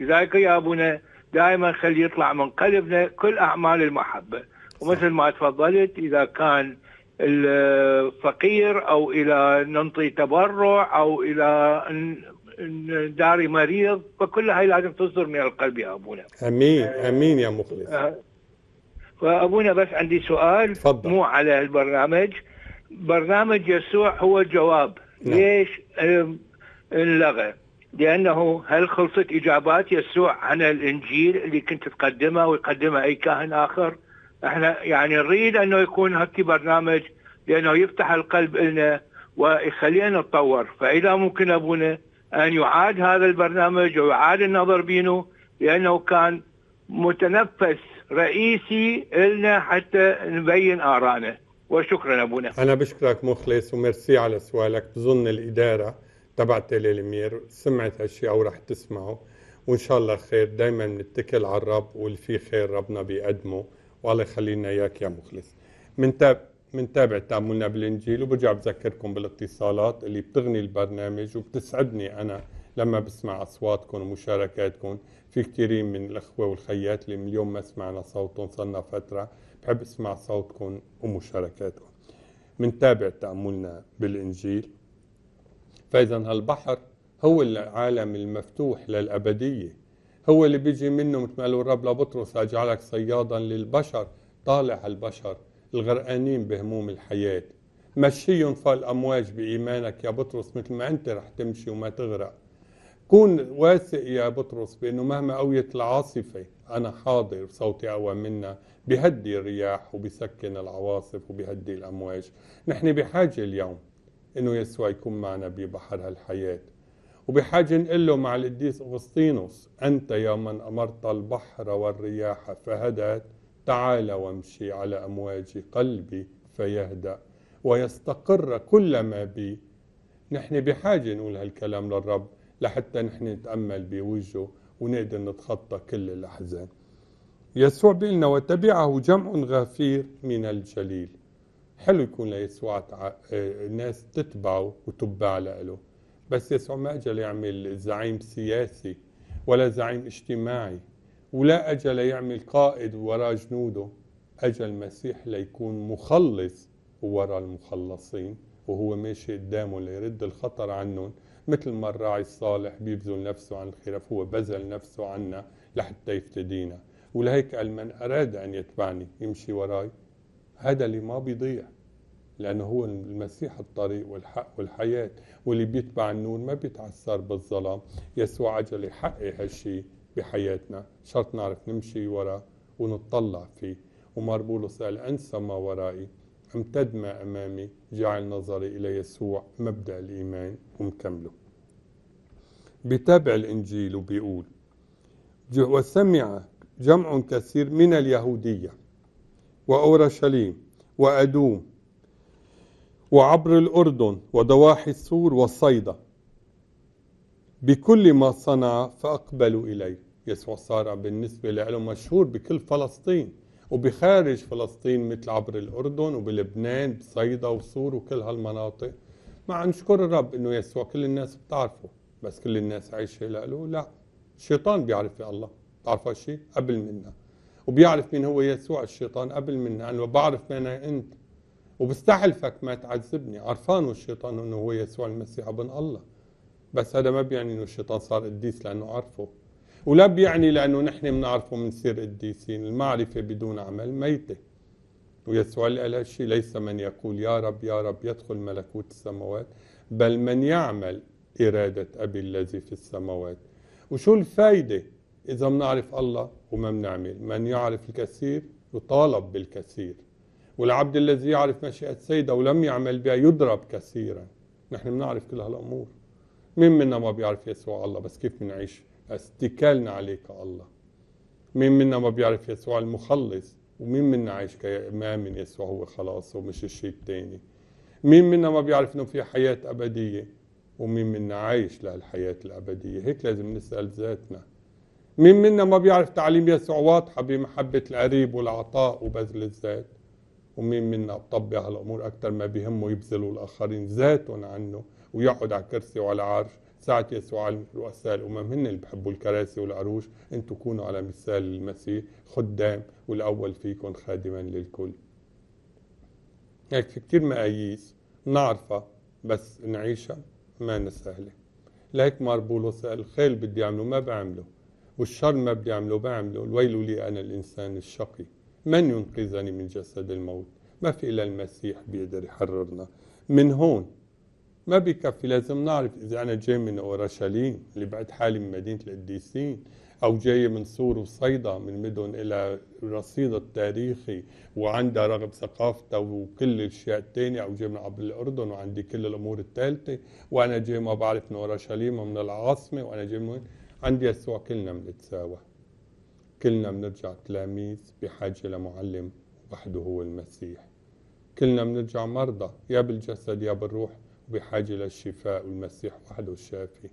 لذلك يا ابونا دائما خلي يطلع من قلبنا كل اعمال المحبه ومثل ما تفضلت اذا كان الفقير او الى ننطي تبرع او الى داري مريض فكل هاي لازم تصدر من القلب يا ابونا امين امين يا مخلص فابونا آه. بس عندي سؤال فضل. مو على البرنامج برنامج يسوع هو الجواب نعم. ليش انلغى لانه هل خلصت اجابات يسوع عن الانجيل اللي كنت تقدمه ويقدمه اي كاهن اخر احنا يعني نريد انه يكون هكي برنامج لانه يفتح القلب لنا ويخلينا نتطور فاذا ممكن ابونا أن يعاد هذا البرنامج ويعاد النظر بينه لأنه كان متنفس رئيسي لنا حتى نبين آرائنا وشكرا أبونا نعم. أنا بشكرك مخلص وميرسي على سؤالك بظن الإدارة تبع تيلي المير سمعت هالشيء أو رح تسمعه وإن شاء الله خير دايما نتكل على الرب واللي فيه خير ربنا بيقدمه والله يخلينا إياك يا مخلص من تاب منتابع تعاملنا بالانجيل وبرجع بذكركم بالاتصالات اللي بتغني البرنامج وبتسعدني انا لما بسمع اصواتكم ومشاركاتكم في كثيرين من الاخوه والخيات اللي من اليوم ما سمعنا صوتهم صرنا فتره بحب اسمع صوتكم ومشاركاتكم منتابع تاملنا بالانجيل فاذا هالبحر هو العالم المفتوح للابديه هو اللي بيجي منه مثل ما قالوا الرب لبطرس اجعلك صيادا للبشر طالع هالبشر الغرقانين بهموم الحياة مشيهم فالأمواج بإيمانك يا بطرس مثل ما أنت رح تمشي وما تغرق كون واثق يا بطرس بأنه مهما قويت العاصفة أنا حاضر صوتي أقوى منا بهدي الرياح وبسكن العواصف وبهدي الأمواج نحن بحاجة اليوم أنه يسوع يكون معنا ببحر هالحياة وبحاجة نقول له مع القديس أغسطينوس أنت يا من أمرت البحر والرياح فهدت تعال وامشي على أمواج قلبي فيهدأ ويستقر كل ما بي نحن بحاجة نقول هالكلام للرب لحتى نحن نتأمل بوجهه ونقدر نتخطى كل الأحزان يسوع بيقلنا وتبعه جمع غفير من الجليل حلو يكون ليسوع آه، ناس تتبعه وتبع له بس يسوع ما اجى ليعمل زعيم سياسي ولا زعيم اجتماعي ولا أجل يعمل قائد وراء جنوده أجل المسيح ليكون مخلص وراء المخلصين وهو ماشي قدامه ليرد الخطر عنهم مثل ما الراعي الصالح بيبذل نفسه عن الخراف هو بذل نفسه عنا لحتى يفتدينا ولهيك قال من أراد أن يتبعني يمشي وراي هذا اللي ما بيضيع لأنه هو المسيح الطريق والحق والحياة واللي بيتبع النور ما بيتعثر بالظلام يسوع عجل يحقق هالشيء بحياتنا شرط نعرف نمشي ورا ونتطلع فيه ومار بولس قال أنسى ما ورائي امتد ما أمامي جعل نظري إلى يسوع مبدأ الإيمان ومكمله بتابع الإنجيل وبيقول وسمع جمع كثير من اليهودية وأورشليم وأدوم وعبر الأردن وضواحي السور والصيدا بكل ما صنع فأقبلوا إليه يسوع صار بالنسبة لهم مشهور بكل فلسطين وبخارج فلسطين مثل عبر الأردن وبلبنان بصيدا وسور وكل هالمناطق مع نشكر الرب انه يسوع كل الناس بتعرفه بس كل الناس عايشة له لا الشيطان بيعرف يا الله بتعرف هالشيء قبل منا وبيعرف مين هو يسوع الشيطان قبل منا انه بعرف مين انت وبستحلفك ما تعذبني عرفان الشيطان انه هو يسوع المسيح ابن الله بس هذا ما بيعني انه الشيطان صار قديس لانه عرفه ولا بيعني لأنه نحن بنعرفه بنصير قديسين المعرفة بدون عمل ميتة ويسوع قال هالشيء ليس من يقول يا رب يا رب يدخل ملكوت السماوات بل من يعمل إرادة أبي الذي في السماوات وشو الفايدة إذا بنعرف الله وما بنعمل من يعرف الكثير يطالب بالكثير والعبد الذي يعرف مشيئة سيده ولم يعمل بها يضرب كثيرا نحن بنعرف كل هالأمور مين منا ما بيعرف يسوع الله بس كيف بنعيش اتكالنا عليك الله مين منا ما بيعرف يسوع المخلص ومين منا عايش كإمام يسوع هو خلاص ومش الشيء التاني مين منا ما بيعرف انه في حياة أبدية ومين منا عايش لهالحياة الأبدية هيك لازم نسأل ذاتنا مين منا ما بيعرف تعليم يسوع واضحة بمحبة القريب والعطاء وبذل الذات ومين منا بطبع هالأمور أكثر ما بهمه يبذلوا الآخرين ذاتهم عنه ويقعد على كرسي وعلى عرش ساعة يسوع رؤساء الأمم هن اللي بحبوا الكراسي والعروش أن كونوا على مثال المسيح خدام والأول فيكم خادما للكل هيك في كتير مقاييس نعرفها بس نعيشها ما سهلة لهيك مار بولس قال الخيل بدي أعمله ما بعمله والشر ما بدي أعمله بعمله الويل لي أنا الإنسان الشقي من ينقذني من جسد الموت ما في إلا المسيح بيقدر يحررنا من هون ما بيكفي لازم نعرف اذا انا جاي من اورشليم اللي بعد حالي من مدينه القديسين او جايه من سور وصيدا من مدن الى رصيد التاريخي وعندها رغب ثقافتها وكل الاشياء الثانيه او جاي من عبر الاردن وعندي كل الامور الثالثه وانا جاي ما بعرف من اورشليم ومن العاصمه وانا جاي من وين عندي يسوع كلنا بنتساوى كلنا بنرجع تلاميذ بحاجه لمعلم وحده هو المسيح كلنا بنرجع مرضى يا بالجسد يا بالروح وبحاجة للشفاء والمسيح وحده الشافي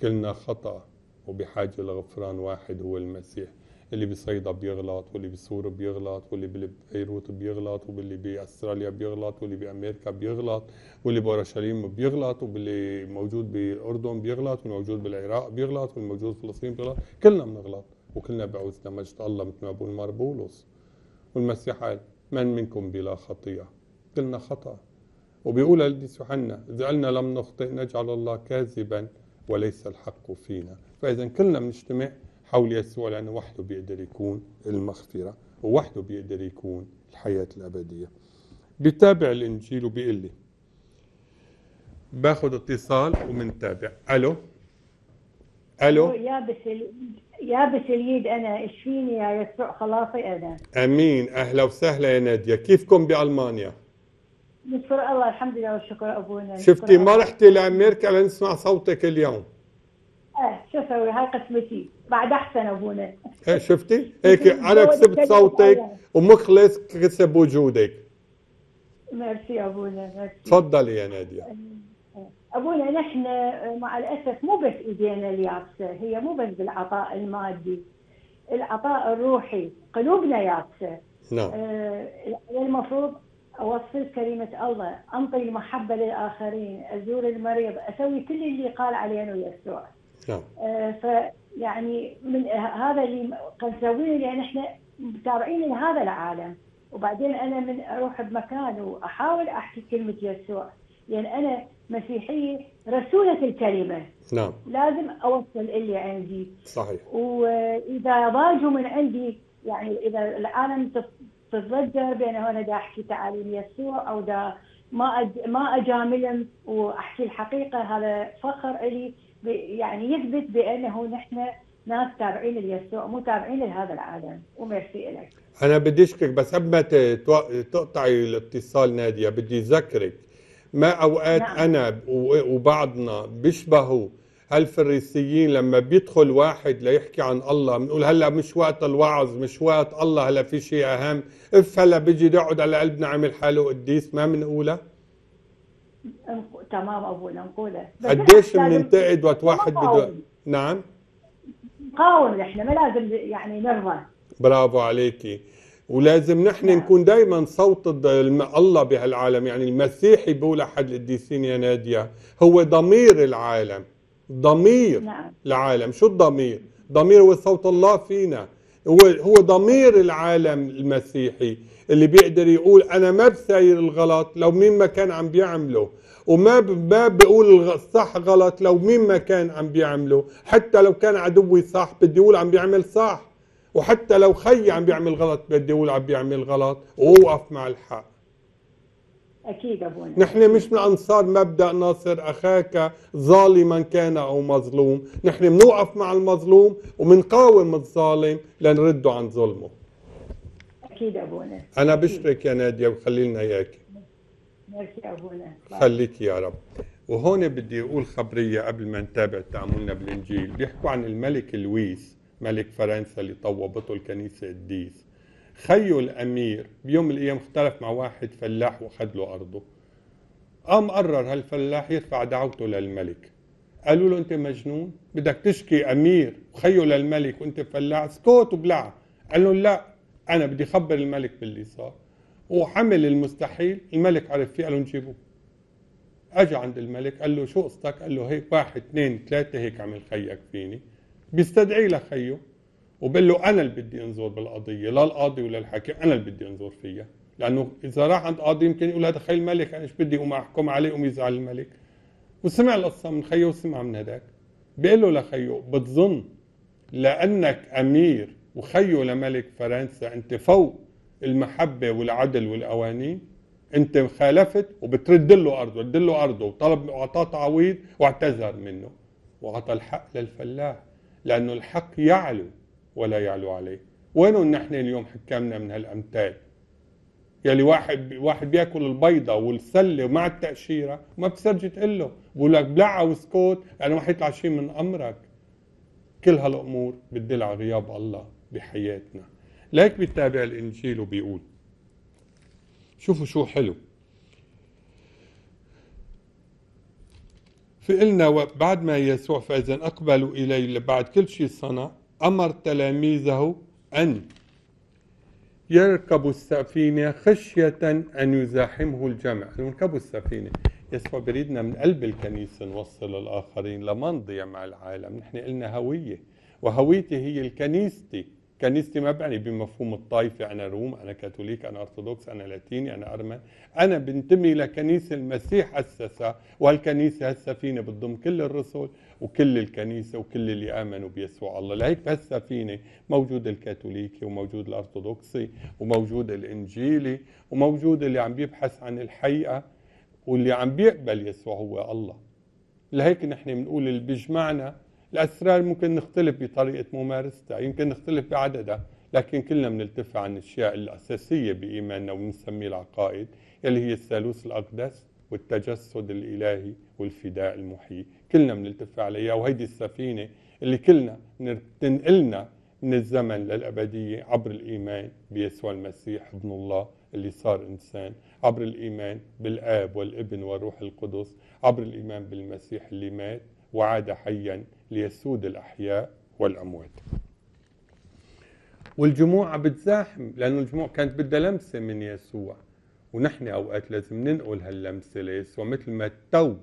كلنا خطأ وبحاجة لغفران واحد هو المسيح اللي بصيدا بيغلط واللي بسوريا بيغلط واللي ببيروت بيغلط واللي باستراليا بيغلط واللي بامريكا بيغلط واللي باورشليم بيغلط واللي موجود بالاردن بيغلط والموجود بالعراق بيغلط والموجود بفلسطين بيغلط كلنا بنغلط وكلنا بعوز لمجد الله مثل ما بقول مار بولس والمسيح قال من منكم بلا خطيه كلنا خطأ وبيقول قديس يوحنا زعلنا لم نخطئ نجعل الله كاذبا وليس الحق فينا فإذا كلنا بنجتمع حول يسوع لأنه وحده بيقدر يكون المغفرة ووحده بيقدر يكون الحياة الأبدية بتابع الإنجيل وبيقول لي باخذ اتصال ومنتابع ألو ألو يابس يابس اليد أنا اشفيني يا يسوع خلاصي أنا أمين أهلا وسهلا يا نادية كيفكم بألمانيا؟ نشكر الله الحمد لله والشكر أبونا شفتي ما رحتي لأمريكا لنسمع صوتك اليوم اه شو اسوي هاي قسمتي بعد احسن ابونا اه شفتي هيك انا كسبت صوتك ومخلص كسب وجودك ميرسي ابونا ميرسي تفضلي يا ناديه آه، آه. ابونا نحن آه، مع الاسف مو بس ايدينا اليابسه هي مو بس بالعطاء المادي العطاء الروحي قلوبنا يابسه نعم no. آه المفروض أوصل كلمة الله أنطي المحبة للآخرين أزور المريض أسوي كل اللي قال علينا يسوع نعم آه، ف فيعني من هذا اللي نسويه لأن إحنا متابعين لهذا العالم وبعدين أنا من أروح بمكان وأحاول أحكي كلمة يسوع لأن أنا مسيحية رسولة الكلمة نعم لازم أوصل اللي عندي صحيح وإذا ضاجوا من عندي يعني إذا العالم تتضجر بين هنا دا احكي تعاليم يسوع او دا ما أج... ما اجاملهم واحكي الحقيقه هذا فخر الي يعني يثبت بانه نحن ناس تابعين ليسوع مو تابعين لهذا العالم وميرسي لك انا بدي اشكرك بس قبل ما تقطعي الاتصال ناديه بدي اذكرك ما اوقات نعم. انا وبعضنا بيشبهوا هالفريسيين لما بيدخل واحد ليحكي عن الله بنقول هلا مش وقت الوعظ مش وقت الله هلا في شيء اهم اف هلا بيجي يقعد على قلبنا نعم عامل حاله قديس ما بنقولها تمام ابونا نقولها قديش بننتقد وقت واحد بده نعم نقاوم نحن ما لازم يعني نرضى برافو عليكي ولازم نحن نعم. نكون دائما صوت الله بهالعالم يعني المسيحي بيقول احد القديسين يا ناديه هو ضمير العالم ضمير نعم. العالم شو الضمير ضمير هو صوت الله فينا هو هو ضمير العالم المسيحي اللي بيقدر يقول انا ما بساير الغلط لو مين ما كان عم بيعمله وما ما بقول الصح غلط لو مين ما كان عم بيعمله حتى لو كان عدوي صح بدي اقول عم بيعمل صح وحتى لو خيي عم بيعمل غلط بدي اقول عم بيعمل غلط واوقف مع الحق أكيد أبونا نحن مش من أنصار مبدأ ناصر أخاك ظالما كان أو مظلوم نحن بنوقف مع المظلوم وبنقاوم الظالم لنرده عن ظلمه أكيد أبونا أنا بشكرك يا نادية وخلي لنا إياكي ميرسي أبونا خليك يا رب وهون بدي أقول خبرية قبل ما نتابع تعاملنا بالإنجيل بيحكوا عن الملك لويس ملك فرنسا اللي طوبته الكنيسة قديس خيو الأمير بيوم من الأيام اختلف مع واحد فلاح وخد له أرضه قام قرر هالفلاح يرفع دعوته للملك قالوا له أنت مجنون بدك تشكي أمير وخيه للملك وأنت فلاح اسكت وبلع قال لهم لا أنا بدي أخبر الملك باللي صار وحمل المستحيل الملك عرف فيه قال لهم جيبوه اجى عند الملك قال له شو قصتك؟ قال له هيك واحد اثنين ثلاثة هيك عمل خيك فيني بيستدعي لخيه وبقول له انا اللي بدي انظر بالقضيه لا القاضي ولا الحاكم انا اللي بدي انظر فيها لانه اذا راح عند قاضي يمكن يقول هذا خي الملك انا يعني ايش بدي اقوم احكم عليه قوم يزعل الملك وسمع القصه من خيه وسمع من هداك بيقول له لخيه بتظن لانك امير وخيه لملك فرنسا انت فوق المحبه والعدل والقوانين انت خالفت وبترد له ارضه رد له ارضه وطلب واعطاه تعويض واعتذر منه واعطى الحق للفلاح لانه الحق يعلو ولا يعلو عليه وينه نحن اليوم حكامنا من هالامثال يلي واحد واحد بياكل البيضه والسله مع التاشيره وما بتصيرش تقول له بقول لك بلع واسكت انا ما حيطلع شيء من امرك كل هالامور بتدل على غياب الله بحياتنا ليك بيتابع الانجيل وبيقول شوفوا شو حلو فقلنا بعد ما يسوع فإذا أقبلوا الي بعد كل شيء صنع أمر تلاميذه أن يركبوا السفينة خشية أن يزاحمه الجمع نركبوا السفينة يسوع بريدنا من قلب الكنيسة نوصل الآخرين لما نضيع مع العالم نحن قلنا هوية وهويتي هي الكنيستي كنيستي ما بعني بمفهوم الطائفة أنا روم أنا كاثوليك أنا أرثوذكس أنا لاتيني أنا أرمن أنا بنتمي لكنيسة المسيح أسسها وهالكنيسة هالسفينة بتضم كل الرسل وكل الكنيسة وكل اللي آمنوا بيسوع الله لهيك بهالسفينة موجود الكاثوليكي وموجود الأرثوذكسي وموجود الإنجيلي وموجود اللي عم بيبحث عن الحقيقة واللي عم بيقبل يسوع هو الله لهيك نحن بنقول اللي بيجمعنا الأسرار ممكن نختلف بطريقة ممارستها يمكن نختلف بعددها لكن كلنا بنلتف عن الأشياء الأساسية بإيماننا وبنسميه العقائد اللي هي الثالوث الأقدس والتجسد الإلهي والفداء المحيي كلنا بنلتف عليها وهيدي السفينة اللي كلنا تنقلنا من الزمن للأبدية عبر الإيمان بيسوع المسيح ابن الله اللي صار إنسان عبر الإيمان بالآب والابن والروح القدس عبر الإيمان بالمسيح اللي مات وعاد حيا ليسود الأحياء والأموات والجموع بتزاحم لأنه الجموع كانت بدها لمسة من يسوع ونحن أوقات لازم ننقل هاللمسة ليسوع مثل ما التوب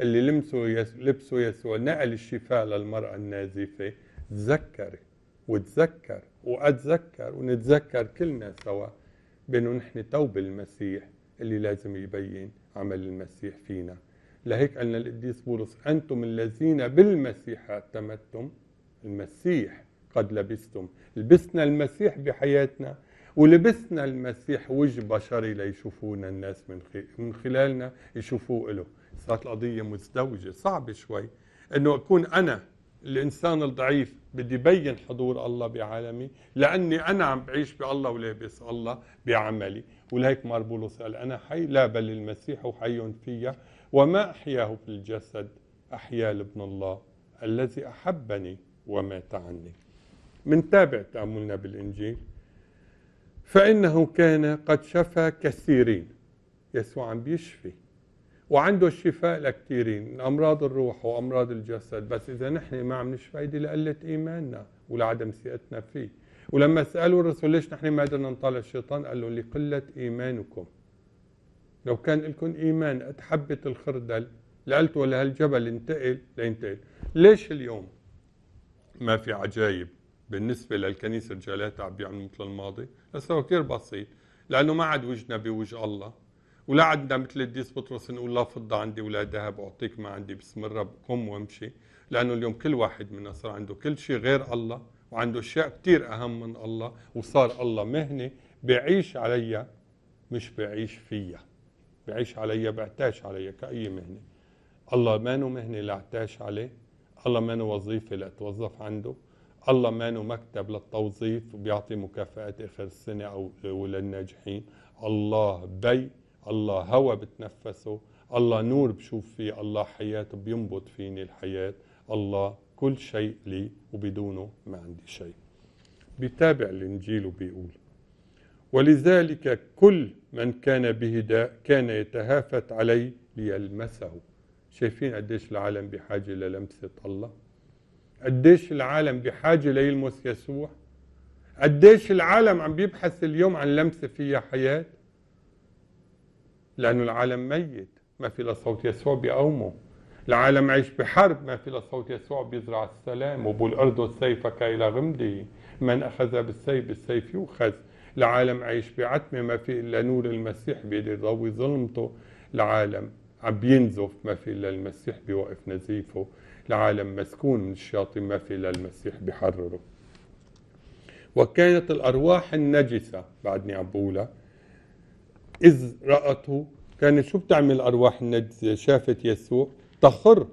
اللي لمسه لبسوا لبسه يسوع نقل الشفاء للمرأة النازفة تذكري وتذكر وأتذكر ونتذكر كلنا سوا بأنه نحن توبة المسيح اللي لازم يبين عمل المسيح فينا لهيك قالنا القديس بولس أنتم الذين بالمسيح اعتمدتم المسيح قد لبستم لبسنا المسيح بحياتنا ولبسنا المسيح وجه بشري ليشوفونا الناس من خلالنا يشوفوه له صارت القضية مزدوجة صعبة شوي أنه أكون أنا الإنسان الضعيف بدي بين حضور الله بعالمي لأني أنا عم بعيش بالله ولابس الله بعملي ولهيك مار بولس قال أنا حي لا بل المسيح حي فيا وما أحياه في الجسد أحيا لابن الله الذي أحبني ومات عني تابع تأملنا بالإنجيل فإنه كان قد شفى كثيرين يسوع عم بيشفي وعنده الشفاء لكثيرين امراض الروح وامراض الجسد بس اذا نحن ما عم نشفى دي لقله ايماننا ولعدم ثقتنا فيه ولما سالوا الرسول ليش نحن ما قدرنا نطالع الشيطان قال لهم لقله ايمانكم لو كان لكم ايمان قد حبه الخردل لقلتوا لهالجبل انتقل لينتقل ليش اليوم ما في عجايب بالنسبه للكنيسه رجالاتها عم بيعملوا مثل الماضي لسبب كثير بسيط لانه ما عاد وجهنا بوجه الله ولا عندنا مثل الديس بطرس نقول لا فضة عندي ولا ذهب أعطيك ما عندي بسم قم وامشي لأنه اليوم كل واحد منا صار عنده كل شيء غير الله وعنده أشياء كثير أهم من الله وصار الله مهنة بعيش عليا مش بعيش فيها بعيش عليا بعتاش عليا كأي مهنة الله مانو مهنة لاعتاش عليه الله مانو وظيفة لأتوظف عنده الله مانو مكتب للتوظيف وبيعطي مكافآت آخر السنة أو وللناجحين الله بي الله هوا بتنفسه الله نور بشوف فيه الله حياة بينبض فيني الحياة الله كل شيء لي وبدونه ما عندي شيء بيتابع الإنجيل وبيقول ولذلك كل من كان بهداء كان يتهافت عليه ليلمسه شايفين قديش العالم بحاجة للمسة الله قديش العالم بحاجة ليلمس يسوع قديش العالم عم بيبحث اليوم عن لمسة فيها حياة لأن العالم ميت ما في إلا صوت يسوع بيقومه العالم عايش بحرب ما في إلا صوت يسوع بيزرع السلام وبالأرض السيف كي لا غمدي من أخذ بالسيف بالسيف يؤخذ العالم عايش بعتمة ما في إلا نور المسيح بيقدر يضوي ظلمته العالم عم بينزف ما في إلا المسيح بيوقف نزيفه العالم مسكون من الشياطين ما في إلا المسيح بيحرره وكانت الأرواح النجسة بعدني عم بقولها إذ رأته كانت شو بتعمل أرواح النجس شافت يسوع تخر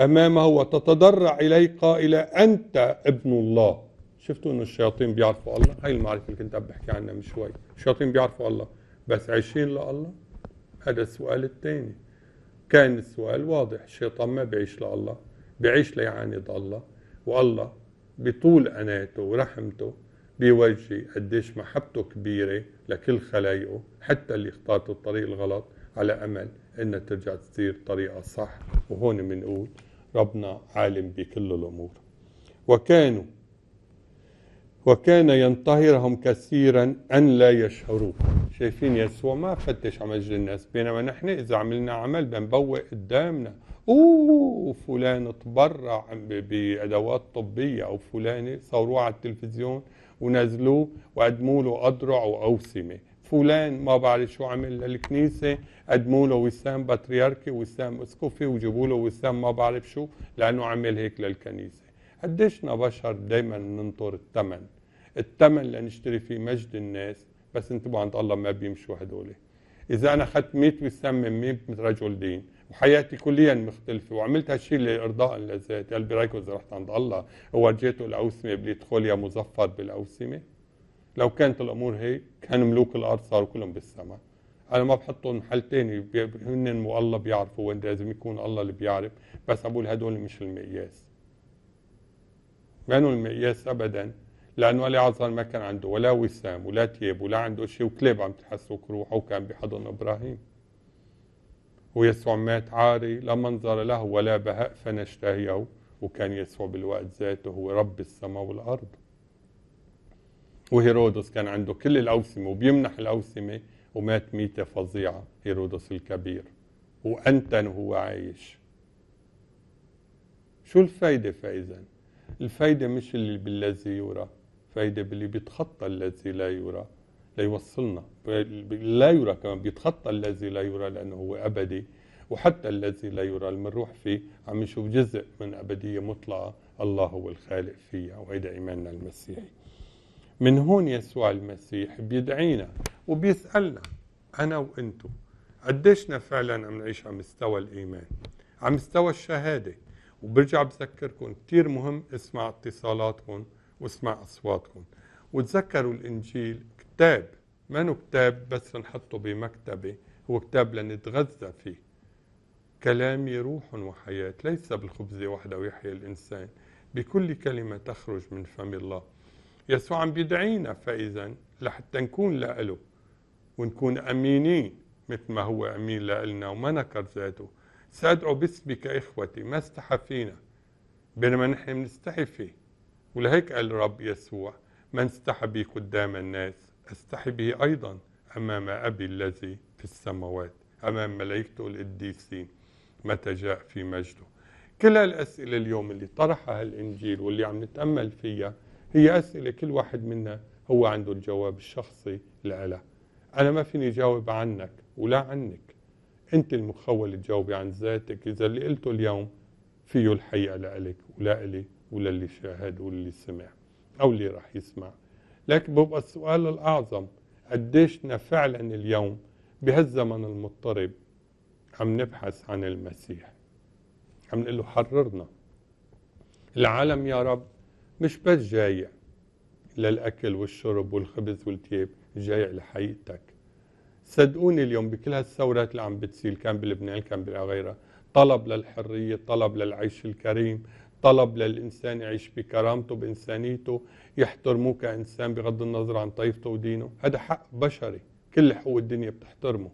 أمامه وتتضرع إليه قائلة أنت ابن الله شفتوا أن الشياطين بيعرفوا الله هاي المعرفة اللي كنت عم بحكي عنها من شوي الشياطين بيعرفوا الله بس عايشين لله هذا السؤال الثاني كان السؤال واضح الشيطان ما بيعيش لله بيعيش ليعاند الله والله بطول أناته ورحمته بيوجي قديش محبته كبيرة لكل خلايقه حتى اللي اختارت الطريق الغلط على أمل إنها ترجع تصير طريقة صح وهون بنقول ربنا عالم بكل الأمور وكانوا وكان ينتهرهم كثيرا أن لا يشعروا شايفين يسوع ما فتش عمل الناس بينما نحن إذا عملنا عمل بنبوق قدامنا أوه فلان تبرع بأدوات طبية أو فلانة صوروه على التلفزيون ونزلوه وقدموا له أضرع وأوسمة فلان ما بعرف شو عمل للكنيسة قدموا له وسام بطريركي وسام اسقفي وجيبوا له وسام ما بعرف شو لأنه عمل هيك للكنيسة قديشنا بشر دايما ننطر الثمن الثمن لنشتري فيه مجد الناس بس انتبهوا عند الله ما بيمشوا هدول إذا أنا أخذت 100 وسام من 100 رجل دين وحياتي كليا مختلفة وعملت هالشيء لإرضاء لذات قلبي اذا رحت عند الله وورجيته الأوسمة بليدخل يا مظفر بالأوسمة لو كانت الأمور هي كان ملوك الأرض صاروا كلهم بالسماء أنا ما بحطهم محل تاني هن والله بيعرفوا وين لازم يكون الله اللي بيعرف بس بقول هدول مش المقياس مانو المقياس أبداً لانه علي عظان ما كان عنده ولا وسام ولا تياب ولا عنده شيء وكلاب عم تحسوك روحه وكان بحضن ابراهيم ويسوع مات عاري لا منظر له ولا بهاء فنشتهيه وكان يسوع بالوقت ذاته هو رب السماء والأرض وهيرودس كان عنده كل الأوسمة وبيمنح الأوسمة ومات ميتة فظيعة هيرودس الكبير وأنتن وهو عايش شو الفايدة فإذا الفايدة مش اللي بالذي يرى فايدة باللي بيتخطى الذي لا يرى ليوصلنا لا يرى كمان بيتخطى الذي لا يرى لأنه هو أبدي وحتى الذي لا يرى اللي بنروح فيه عم نشوف جزء من أبدية مطلقة الله هو الخالق فيها وهيدا إيماننا المسيحي من هون يسوع المسيح بيدعينا وبيسألنا أنا وأنتو قديشنا فعلا عم نعيش على مستوى الإيمان على مستوى الشهادة وبرجع بذكركم كثير مهم اسمع اتصالاتكم واسمع أصواتكم وتذكروا الإنجيل كتاب ما كتاب بس نحطه بمكتبة هو كتاب لنتغذى فيه كلامي روح وحياة ليس بالخبز وحده ويحيى الإنسان بكل كلمة تخرج من فم الله يسوع عم بيدعينا فإذا لحتى نكون لإله ونكون أمينين مثل ما هو أمين لإلنا وما نكر ذاته سأدعو باسمك إخوتي ما استحفينا بينما نحن بنستحي فيه ولهيك قال الرب يسوع من استحى بي قدام الناس أستحي به أيضا أمام أبي الذي في السماوات أمام ملائكته القديسين متى جاء في مجده كل الأسئلة اليوم اللي طرحها الإنجيل واللي عم نتأمل فيها هي أسئلة كل واحد منا هو عنده الجواب الشخصي لها أنا ما فيني جاوب عنك ولا عنك أنت المخول تجاوبي عن ذاتك إذا اللي قلته اليوم فيه الحقيقة لألك ولا إلي ولا اللي شاهد واللي سمع أو اللي راح يسمع لكن بيبقى السؤال الأعظم قديشنا فعلا اليوم بهالزمن المضطرب عم نبحث عن المسيح عم نقول له حررنا العالم يا رب مش بس جايع للأكل والشرب والخبز والتياب جايع لحقيقتك صدقوني اليوم بكل هالثورات اللي عم بتصير كان بلبنان كان بغيرها طلب للحرية طلب للعيش الكريم طلب للإنسان يعيش بكرامته بإنسانيته يحترموه كإنسان بغض النظر عن طائفته ودينه هذا حق بشري كل حقوق الدنيا بتحترمه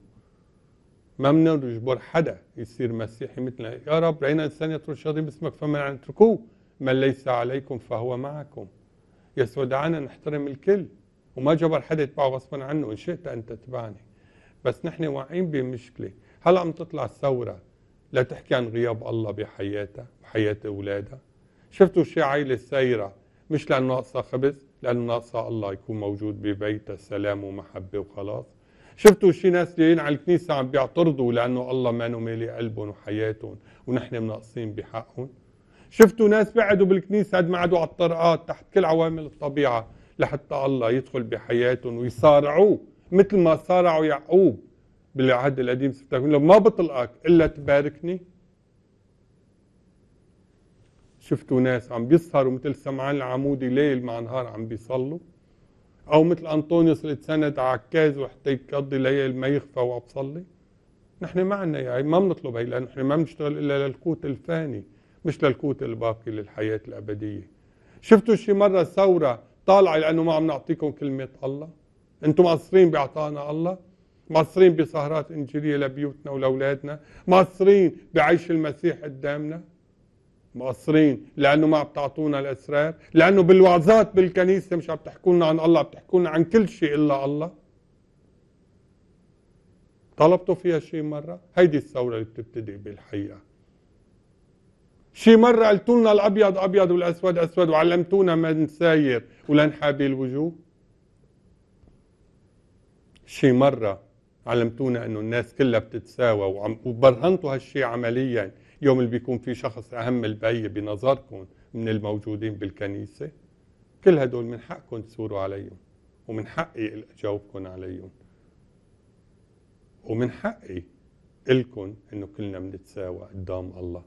ما بنجبر نجبر حدا يصير مسيحي مثلنا يا رب رأينا إنسان يطرد الشياطين باسمك فمن عن اتركوه من ليس عليكم فهو معكم يسوع دعانا نحترم الكل وما جبر حدا يتبعه غصبا عنه إن شئت أن تتبعني بس نحن واعيين بمشكلة هلا عم تطلع الثورة لا تحكي عن غياب الله بحياتها حياة أولادها شفتوا شي عائلة سايرة مش لأنه ناقصة خبز لأنه ناقصة الله يكون موجود ببيتها سلام ومحبة وخلاص شفتوا شي ناس جايين على الكنيسة عم بيعترضوا لأنه الله ما مالي قلبهم وحياتهم ونحن مناقصين بحقهم شفتوا ناس بعدوا بالكنيسة قد ما عدوا على الطرقات تحت كل عوامل الطبيعة لحتى الله يدخل بحياتهم ويصارعوه مثل ما صارعوا يعقوب بالعهد القديم لو ما بطلقك إلا تباركني شفتوا ناس عم بيسهروا مثل سمعان العمودي ليل مع نهار عم بيصلوا او مثل انطونيوس اللي اتسند عكاز وحتى يقضي ليل ما يخفى وابصلي نحن ما عندنا يعني ما بنطلب هي لانه نحن ما بنشتغل الا للقوت الفاني مش للقوت الباقي للحياه الابديه شفتوا شي مره ثوره طالعه لانه ما عم نعطيكم كلمه الله انتم مقصرين باعطائنا الله مقصرين بسهرات انجيليه لبيوتنا ولاولادنا مقصرين بعيش المسيح قدامنا مقصرين لانه ما عم تعطونا الاسرار لانه بالوعظات بالكنيسه مش عم تحكوا لنا عن الله عم تحكوا لنا عن كل شيء الا الله طلبتوا فيها شيء مره هيدي الثوره اللي بتبتدئ بالحقيقه شي مرة قلتوا لنا الأبيض أبيض والأسود أسود وعلمتونا ما نساير ولنحابي الوجوه شي مرة علمتونا أنه الناس كلها بتتساوى وبرهنتوا هالشي عمليا يوم اللي بيكون في شخص أهم البي بنظركم من الموجودين بالكنيسة كل هدول من حقكم تثوروا عليهم ومن حقي أجاوبكم عليهم ومن حقي إلكم إنه كلنا بنتساوى قدام الله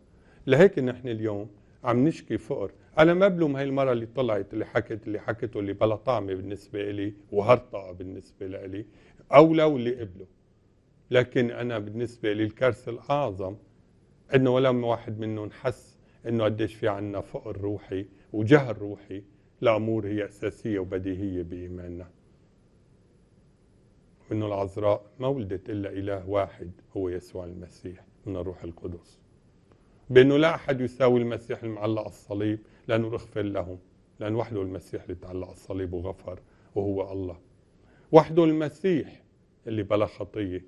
لهيك نحن اليوم عم نشكي فقر أنا ما بلوم هاي المرة اللي طلعت اللي حكت اللي حكته اللي بلا طعمة بالنسبة لي وهرطقة بالنسبة لي أو لو اللي قبله لكن أنا بالنسبة لي الكارثة الأعظم انه ولا واحد منهم حس انه قديش في عنا فقر روحي وجهل روحي لامور هي اساسيه وبديهيه بايماننا. وانه العذراء ما ولدت الا اله واحد هو يسوع المسيح من الروح القدس. بانه لا احد يساوي المسيح المعلق على الصليب لانه اغفر لهم، لان وحده المسيح اللي تعلق على الصليب وغفر وهو الله. وحده المسيح اللي بلا خطيه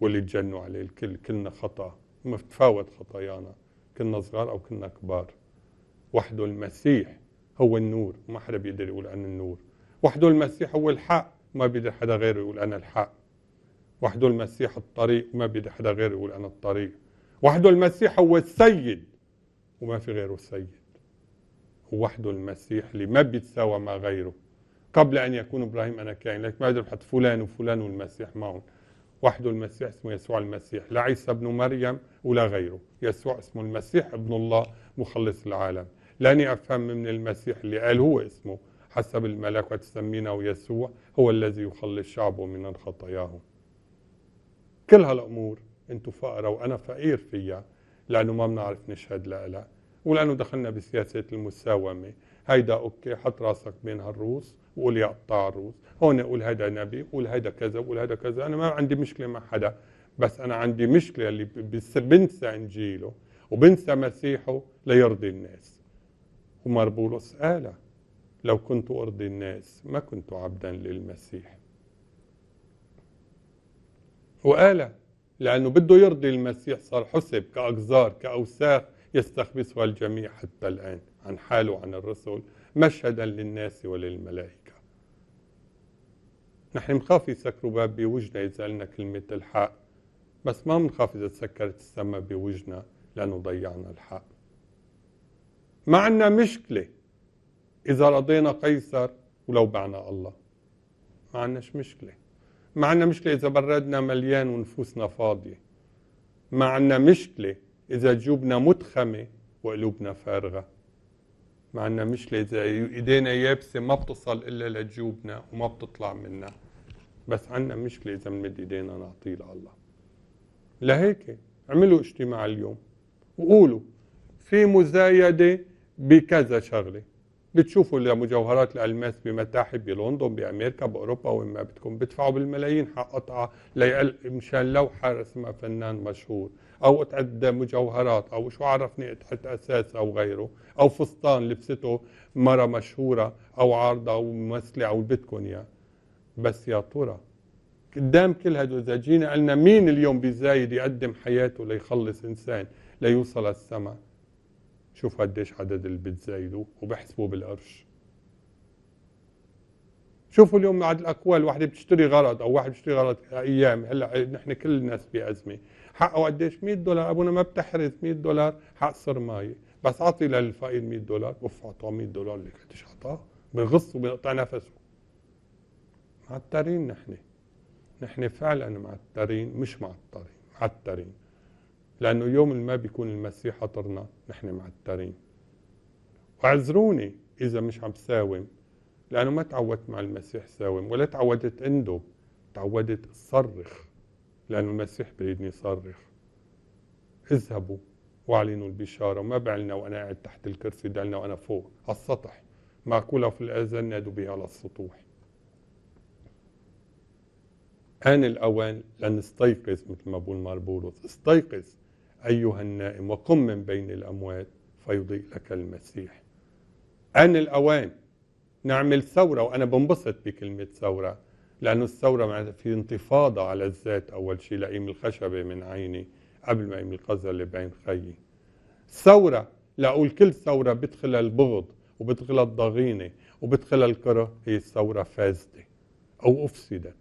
واللي تجنوا عليه الكل كلنا خطأ ما متفاوت خطايانا كنا صغار أو كنا كبار وحده المسيح هو النور ما حدا بيقدر يقول عن النور وحده المسيح هو الحق ما بيقدر حدا غيره يقول أنا الحق وحده المسيح الطريق ما بيقدر حدا غيره يقول أنا الطريق وحده المسيح هو السيد وما في غيره السيد هو وحده المسيح اللي ما بيتساوى مع غيره قبل أن يكون إبراهيم أنا كائن لك ما يقدر بحط فلان وفلان والمسيح معهم وحده المسيح اسمه يسوع المسيح لا عيسى ابن مريم ولا غيره يسوع اسمه المسيح ابن الله مخلص العالم لاني افهم من المسيح اللي قال هو اسمه حسب الملك وتسمينه يسوع هو الذي يخلص شعبه من خطاياهم كل هالامور انتم فقراء وانا فقير فيها لانه ما بنعرف نشهد لها ولانه دخلنا بسياسه المساومه هيدا اوكي حط راسك بين هالروس وقول يا قطاع الروس هون قول هيدا نبي قول هيدا كذا قول هيدا كذا انا ما عندي مشكله مع حدا بس انا عندي مشكله اللي بنسى انجيله وبنسى مسيحه ليرضي الناس ومر بولس قال لو كنت ارضي الناس ما كنت عبدا للمسيح وقال لانه بده يرضي المسيح صار حسب كاقذار كاوساخ يستخبثها الجميع حتى الان عن حاله وعن الرسل مشهدا للناس وللملائكة نحن بنخاف يسكروا باب بوجنا إذا قلنا كلمة الحق بس ما بنخاف إذا تسكرت السما بوجنا لأنه ضيعنا الحق ما عندنا مشكلة إذا رضينا قيصر ولو بعنا الله ما عندناش مشكلة ما عندنا مشكلة إذا بردنا مليان ونفوسنا فاضية ما عندنا مشكلة إذا جيوبنا متخمة وقلوبنا فارغة ما عندنا مشكلة إذا إيدينا يابسة ما بتصل إلا لجيوبنا وما بتطلع منا بس عنا مشكلة إذا بنمد إيدينا نعطيه لله لهيك اعملوا اجتماع اليوم وقولوا في مزايدة بكذا شغلة بتشوفوا لمجوهرات الألماس بمتاحف بلندن بأمريكا بأوروبا وين ما بدكم بدفعوا بالملايين حق قطعة مشان لوحة رسمها فنان مشهور أو تعد مجوهرات أو شو عرفني تحت أساس أو غيره أو فستان لبسته مرة مشهورة أو عارضة أو ممثلة أو بدكم إياه بس يا ترى قدام كل هدول إذا جينا قلنا مين اليوم بزايد يقدم حياته ليخلص إنسان ليوصل السماء شوف قديش عدد اللي بتزايدوا وبحسبوا بالقرش شوفوا اليوم بعد الأقوال واحد بتشتري غرض أو واحد بيشتري غرض أيام هلا نحن كل الناس بأزمة حقه قديش 100 دولار ابونا ما بتحرز 100 دولار صر مي بس اعطي للفقير 100 دولار اوف اعطاه 100 دولار لك قديش اعطاه بغص وبيقطع نفسه معترين نحن نحن فعلا معترين مش معترين معترين لانه يوم ما بيكون المسيح حضرنا نحن معترين واعذروني اذا مش عم ساوم لانه ما تعودت مع المسيح ساوم ولا تعودت عنده تعودت صرخ لأن المسيح بيدني يصرخ اذهبوا واعلنوا البشاره ما بعلنا وانا قاعد تحت الكرسي دعلنا وانا فوق على السطح معقوله في الاذان نادوا بها على السطوح آن الأوان لأن استيقظ مثل ما أبونا مربولوس استيقظ أيها النائم وقم من بين الأموات فيضيء لك المسيح آن الأوان نعمل ثورة وأنا بنبسط بكلمة ثورة لأن الثورة في انتفاضة على الذات أول شيء لقيم الخشبة من عيني قبل ما يقيم القزلة بين خيي ثورة لأقول كل ثورة بدخلها البغض وبدخلها الضغينة وبدخلها الكره هي الثورة فاسدة أو أفسدت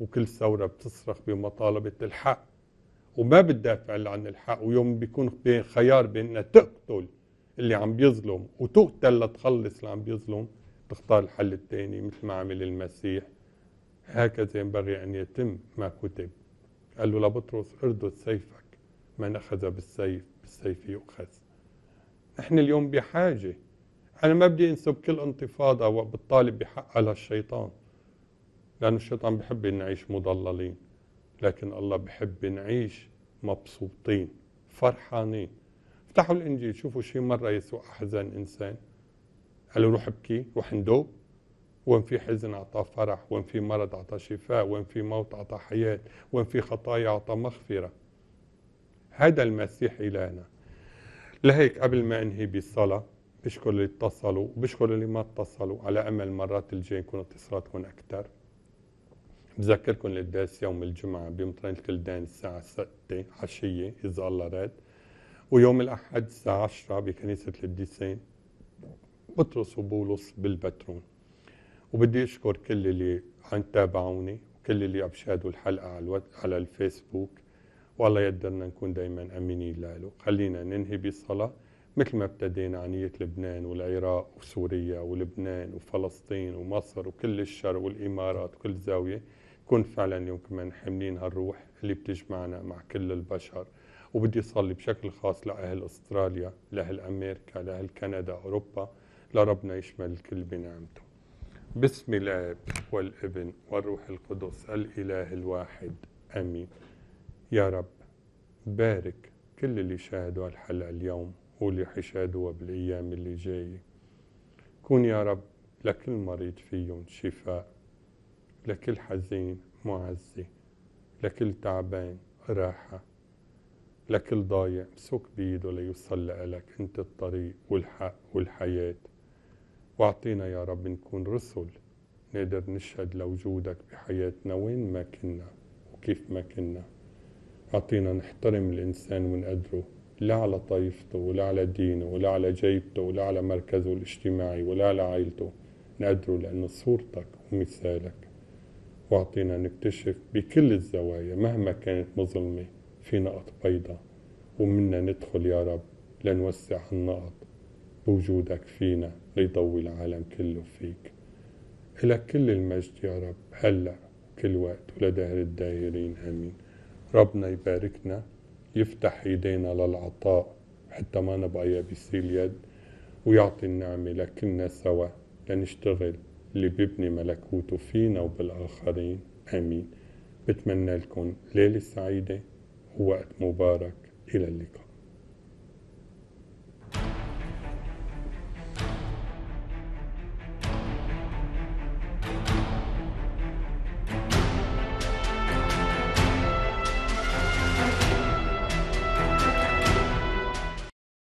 وكل ثورة بتصرخ بمطالبة الحق وما بتدافع إلا عن الحق ويوم بيكون خيار بين تقتل اللي عم بيظلم وتقتل لتخلص اللي عم بيظلم تختار الحل الثاني مثل ما عمل المسيح هكذا ينبغي أن يتم ما كتب قال له لبطرس اردد سيفك من أخذ بالسيف بالسيف يؤخذ نحن اليوم بحاجة أنا ما بدي أنسب كل انتفاضة وبالطالب بحقها للشيطان لأن الشيطان بحب نعيش مضللين لكن الله بحب نعيش مبسوطين فرحانين افتحوا الإنجيل شوفوا شي مرة يسوع أحزن إنسان قال له روح ابكي روح اندوب وان في حزن اعطى فرح وان في مرض اعطى شفاء وان في موت اعطى حياه وان في خطايا اعطى مغفره هذا المسيح الهنا لهيك قبل ما انهي بالصلاه بشكر اللي اتصلوا وبشكر اللي ما اتصلوا على امل المرات الجايه يكون اتصالاتكم اكثر بذكركم للدرس يوم الجمعة بمطرنة الكلدان الساعة 6 عشية إذا الله راد ويوم الأحد الساعة 10 بكنيسة القديسين بطرس وبولس بالبترون وبدي أشكر كل اللي عم تابعوني وكل اللي عم الحلقة على, على الفيسبوك والله يقدرنا نكون دايما أمينين له خلينا ننهي بالصلاة مثل ما ابتدينا عنية لبنان والعراق وسوريا ولبنان وفلسطين ومصر وكل الشرق والإمارات وكل زاوية كن فعلا اليوم كمان حاملين هالروح اللي بتجمعنا مع كل البشر وبدي صلي بشكل خاص لأهل أستراليا لأهل أمريكا لأهل كندا أوروبا لربنا يشمل الكل بنعمته باسم الاب والابن والروح القدس الاله الواحد امين يا رب بارك كل اللي شاهدوا الحلقه اليوم واللي حيشاهدوها بالايام اللي جايه كون يا رب لكل مريض فيهم شفاء لكل حزين معزي لكل تعبان راحه لكل ضايع مسك بيده ليوصل لك انت الطريق والحق والحياه واعطينا يا رب نكون رسل نقدر نشهد لوجودك بحياتنا وين ما كنا وكيف ما كنا اعطينا نحترم الانسان ونقدره لا على طائفته ولا على دينه ولا على جيبته ولا على مركزه الاجتماعي ولا على عائلته نقدره لأنه صورتك ومثالك واعطينا نكتشف بكل الزوايا مهما كانت مظلمة في نقط بيضاء ومنا ندخل يا رب لنوسع النقط بوجودك فينا ليضوي العالم كله فيك إلى كل المجد يا رب هلأ كل وقت ولدهر الدائرين آمين ربنا يباركنا يفتح ايدينا للعطاء حتى ما نبقى يابسي اليد ويعطي النعمة لكلنا سوا لنشتغل اللي بيبني ملكوته فينا وبالآخرين آمين بتمنى لكم ليلة سعيدة ووقت مبارك إلى اللقاء